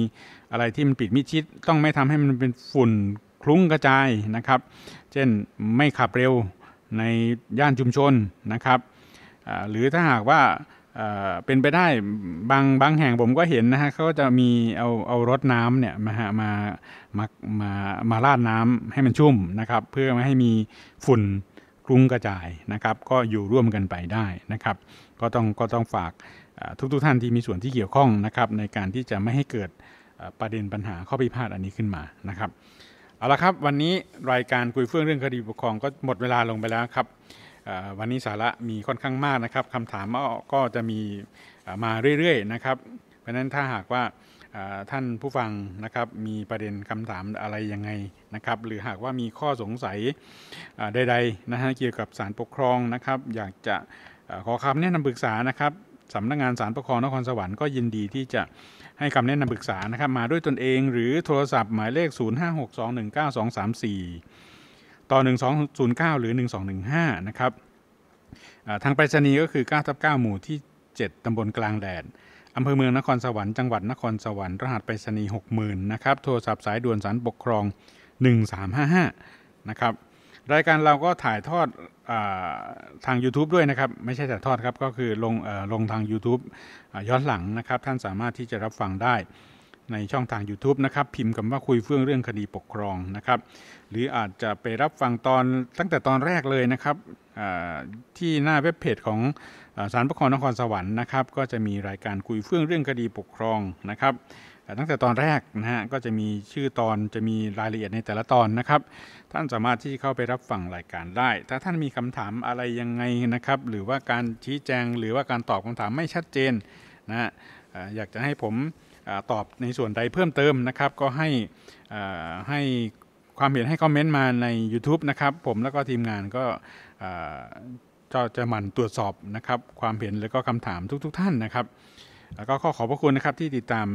อะไรที่มันปิดมิดชิดต้องไม่ทำให้มันเป็นฝุ่นคลุ้งกระจายนะครับเช่นไม่ขับเร็วในย่านชุมชนนะครับหรือถ้าหากว่าเป็นไปได้บางบางแห่ง ผมก็เห็นนะฮะเขาจะมีเอาเอารถน้ำเนี่ยมามามามามาลาดน้ำให้มันชุ่มนะครับเพื่อไม่ให้มีฝุ่นคลุ้งกระจายนะครับก็อยู่ร่วมกันไปได้นะครับ ก็ต้องก็ต้องฝากทุกทุกท่านที่มีส่วนที่เกี่ยวข้องนะครับในการที่จะไม่ให้เกิดประเด็นปัญหาข้อพิพาทอันนี้ขึ้นมานะครับ เอาละครับวันนี้รายการคุยเฟื่องเรื่องคดีปกครองก็หมดเวลาลงไปแล้วครับวันนี้สาระมีค่อนข้างมากนะครับคำถามก็จะมีมาเรื่อยๆ นะครับ เพราะนั้นถ้าหากว่าท่านผู้ฟังนะครับมีประเด็นคำถามอะไรยังไงนะครับหรือหากว่ามีข้อสงสัยใดๆนะฮะเกี่ยวกับสารปกครองนะครับอยากจะขอคำแนะนำปรึกษานะครับสำนักงงานสารปกครองนครสวรรค์ก็ยินดีที่จะให้คำแนะนำปรึกษานะครับมาด้วยตนเอง หรือโทรศัพท์หมายเลข 0 5 6 2 1 9 2 3 4 ต่อ 1209 หรือ 1215 นะครับทางไปรษณีย์ก็คือ9ทับ9หมู่ที่ 7ตำบลกลางแดดอำเภอเมืองนครสวรรค์จังหวัดนครสวรรค์รหัสไปรษณีย์หกหมื่นนะครับ โทรศัพท์สาย ด่วนสารปกครอง 1355 นะครับ รายการเราก็ถ่ายทอดอทาง YouTube ด้วยนะครับ ไม่ใช่ถ่ายทอดครับก็คือลงลงทาง YouTube ย้อนหลังนะครับ ท่านสามารถที่จะรับฟังได้ในช่องทาง YouTube นะครับ พิมพ์คำว่าคุยเฟื่องเรื่องคดีปกครองนะครับหรืออาจจะไปรับฟังตอนตั้งแต่ตอนแรกเลยนะครับที่หน้าเว็บเพจของสารปกครองนครสวรรค์นะครับก็จะมีรายการคุยเฟื่องเรื่องคดีปกครองนะครับตั้งแต่ตอนแรกนะฮะก็จะมีชื่อตอนจะมีรายละเอียดในแต่ละตอนนะครับ ท่านสามารถที่จะเข้าไปรับฟังรายการได้ ถ้าท่านมีคำถามอะไรยังไงนะครับ หรือว่าการชี้แจงหรือว่าการตอบคำถามไม่ชัดเจนนะฮะอยากจะให้ผมตอบในส่วนใดเพิ่มเติมนะครับ ก็ให้ให้ความเห็นให้คอมเมนต์มาใน YouTube นะครับผมแล้วก็ทีมงานก็ก็จะหมั่นตรวจสอบนะครับความเห็นและก็คำถามทุกๆทท่านนะครับ แล้วก็ขอขอบพระคุณนะครับ ที่ติดตาม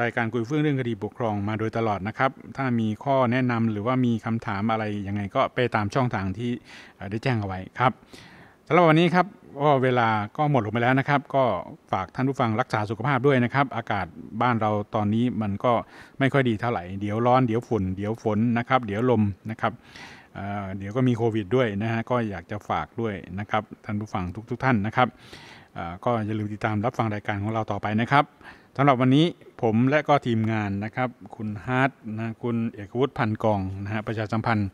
รายการคุยเฟื่องเรื่องคดีปกครองมาโดยตลอดนะครับ ถ้ามีข้อแนะนำหรือว่ามีคำถามอะไรยังไงก็ไปตามช่องทางที่ได้แจ้งเอาไว้ครับสำหรับวันนี้ครับก็เวลาก็หมดลงไปแล้วนะครับก็ฝากท่านผู้ฟังรักษาสุขภาพด้วยนะครับ อากาศบ้านเราตอนนี้มันก็ไม่ค่อยดีเท่าไหร่ เดี๋ยวร้อนเดี๋ยวฝุ่นเดี๋ยวฝนนะครับเดี๋ยวลมนะครับเดี๋ยวก็มีโควิด ด้วยนะฮะก็อยากจะฝากด้วยนะครับท่านผู้ฟังทุกๆทท่านนะครับก็อย่าลืมติดตามรับฟังรายการของเราต่อไปนะครับสำหรับวันนี้ผมและก็ทีมงานนะครับคุณฮาร์ดนะคุณเอกวุฒิพันกองนะฮะประชาสัมพันธ์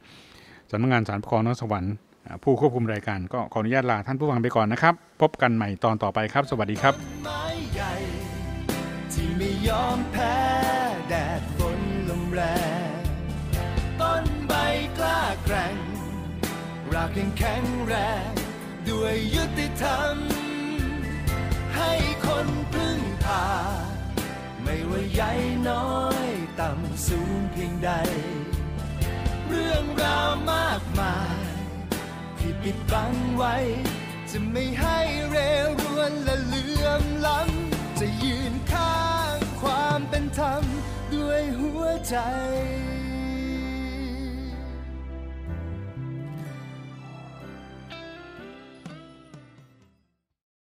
สำนักงานสารปกครองนครสวรรค์ ผู้ควบคุมรายการก็ขออนุญาตลาท่านผู้ฟังไปก่อนนะครับ พบกันใหม่ตอนต่อไปครับ สวัสดีครับรักยังแข็งแรงด้วยยุติธรรม ให้คนพึ่งพาไม่ว่าใหญ่น้อยต่ำสูงเพียงใด เรื่องราวมากมายที่ปิดบังไว้ จะไม่ให้เรรวนและเลื่อมล้ำจะยืนข้างความเป็นธรรมด้วยหัวใจ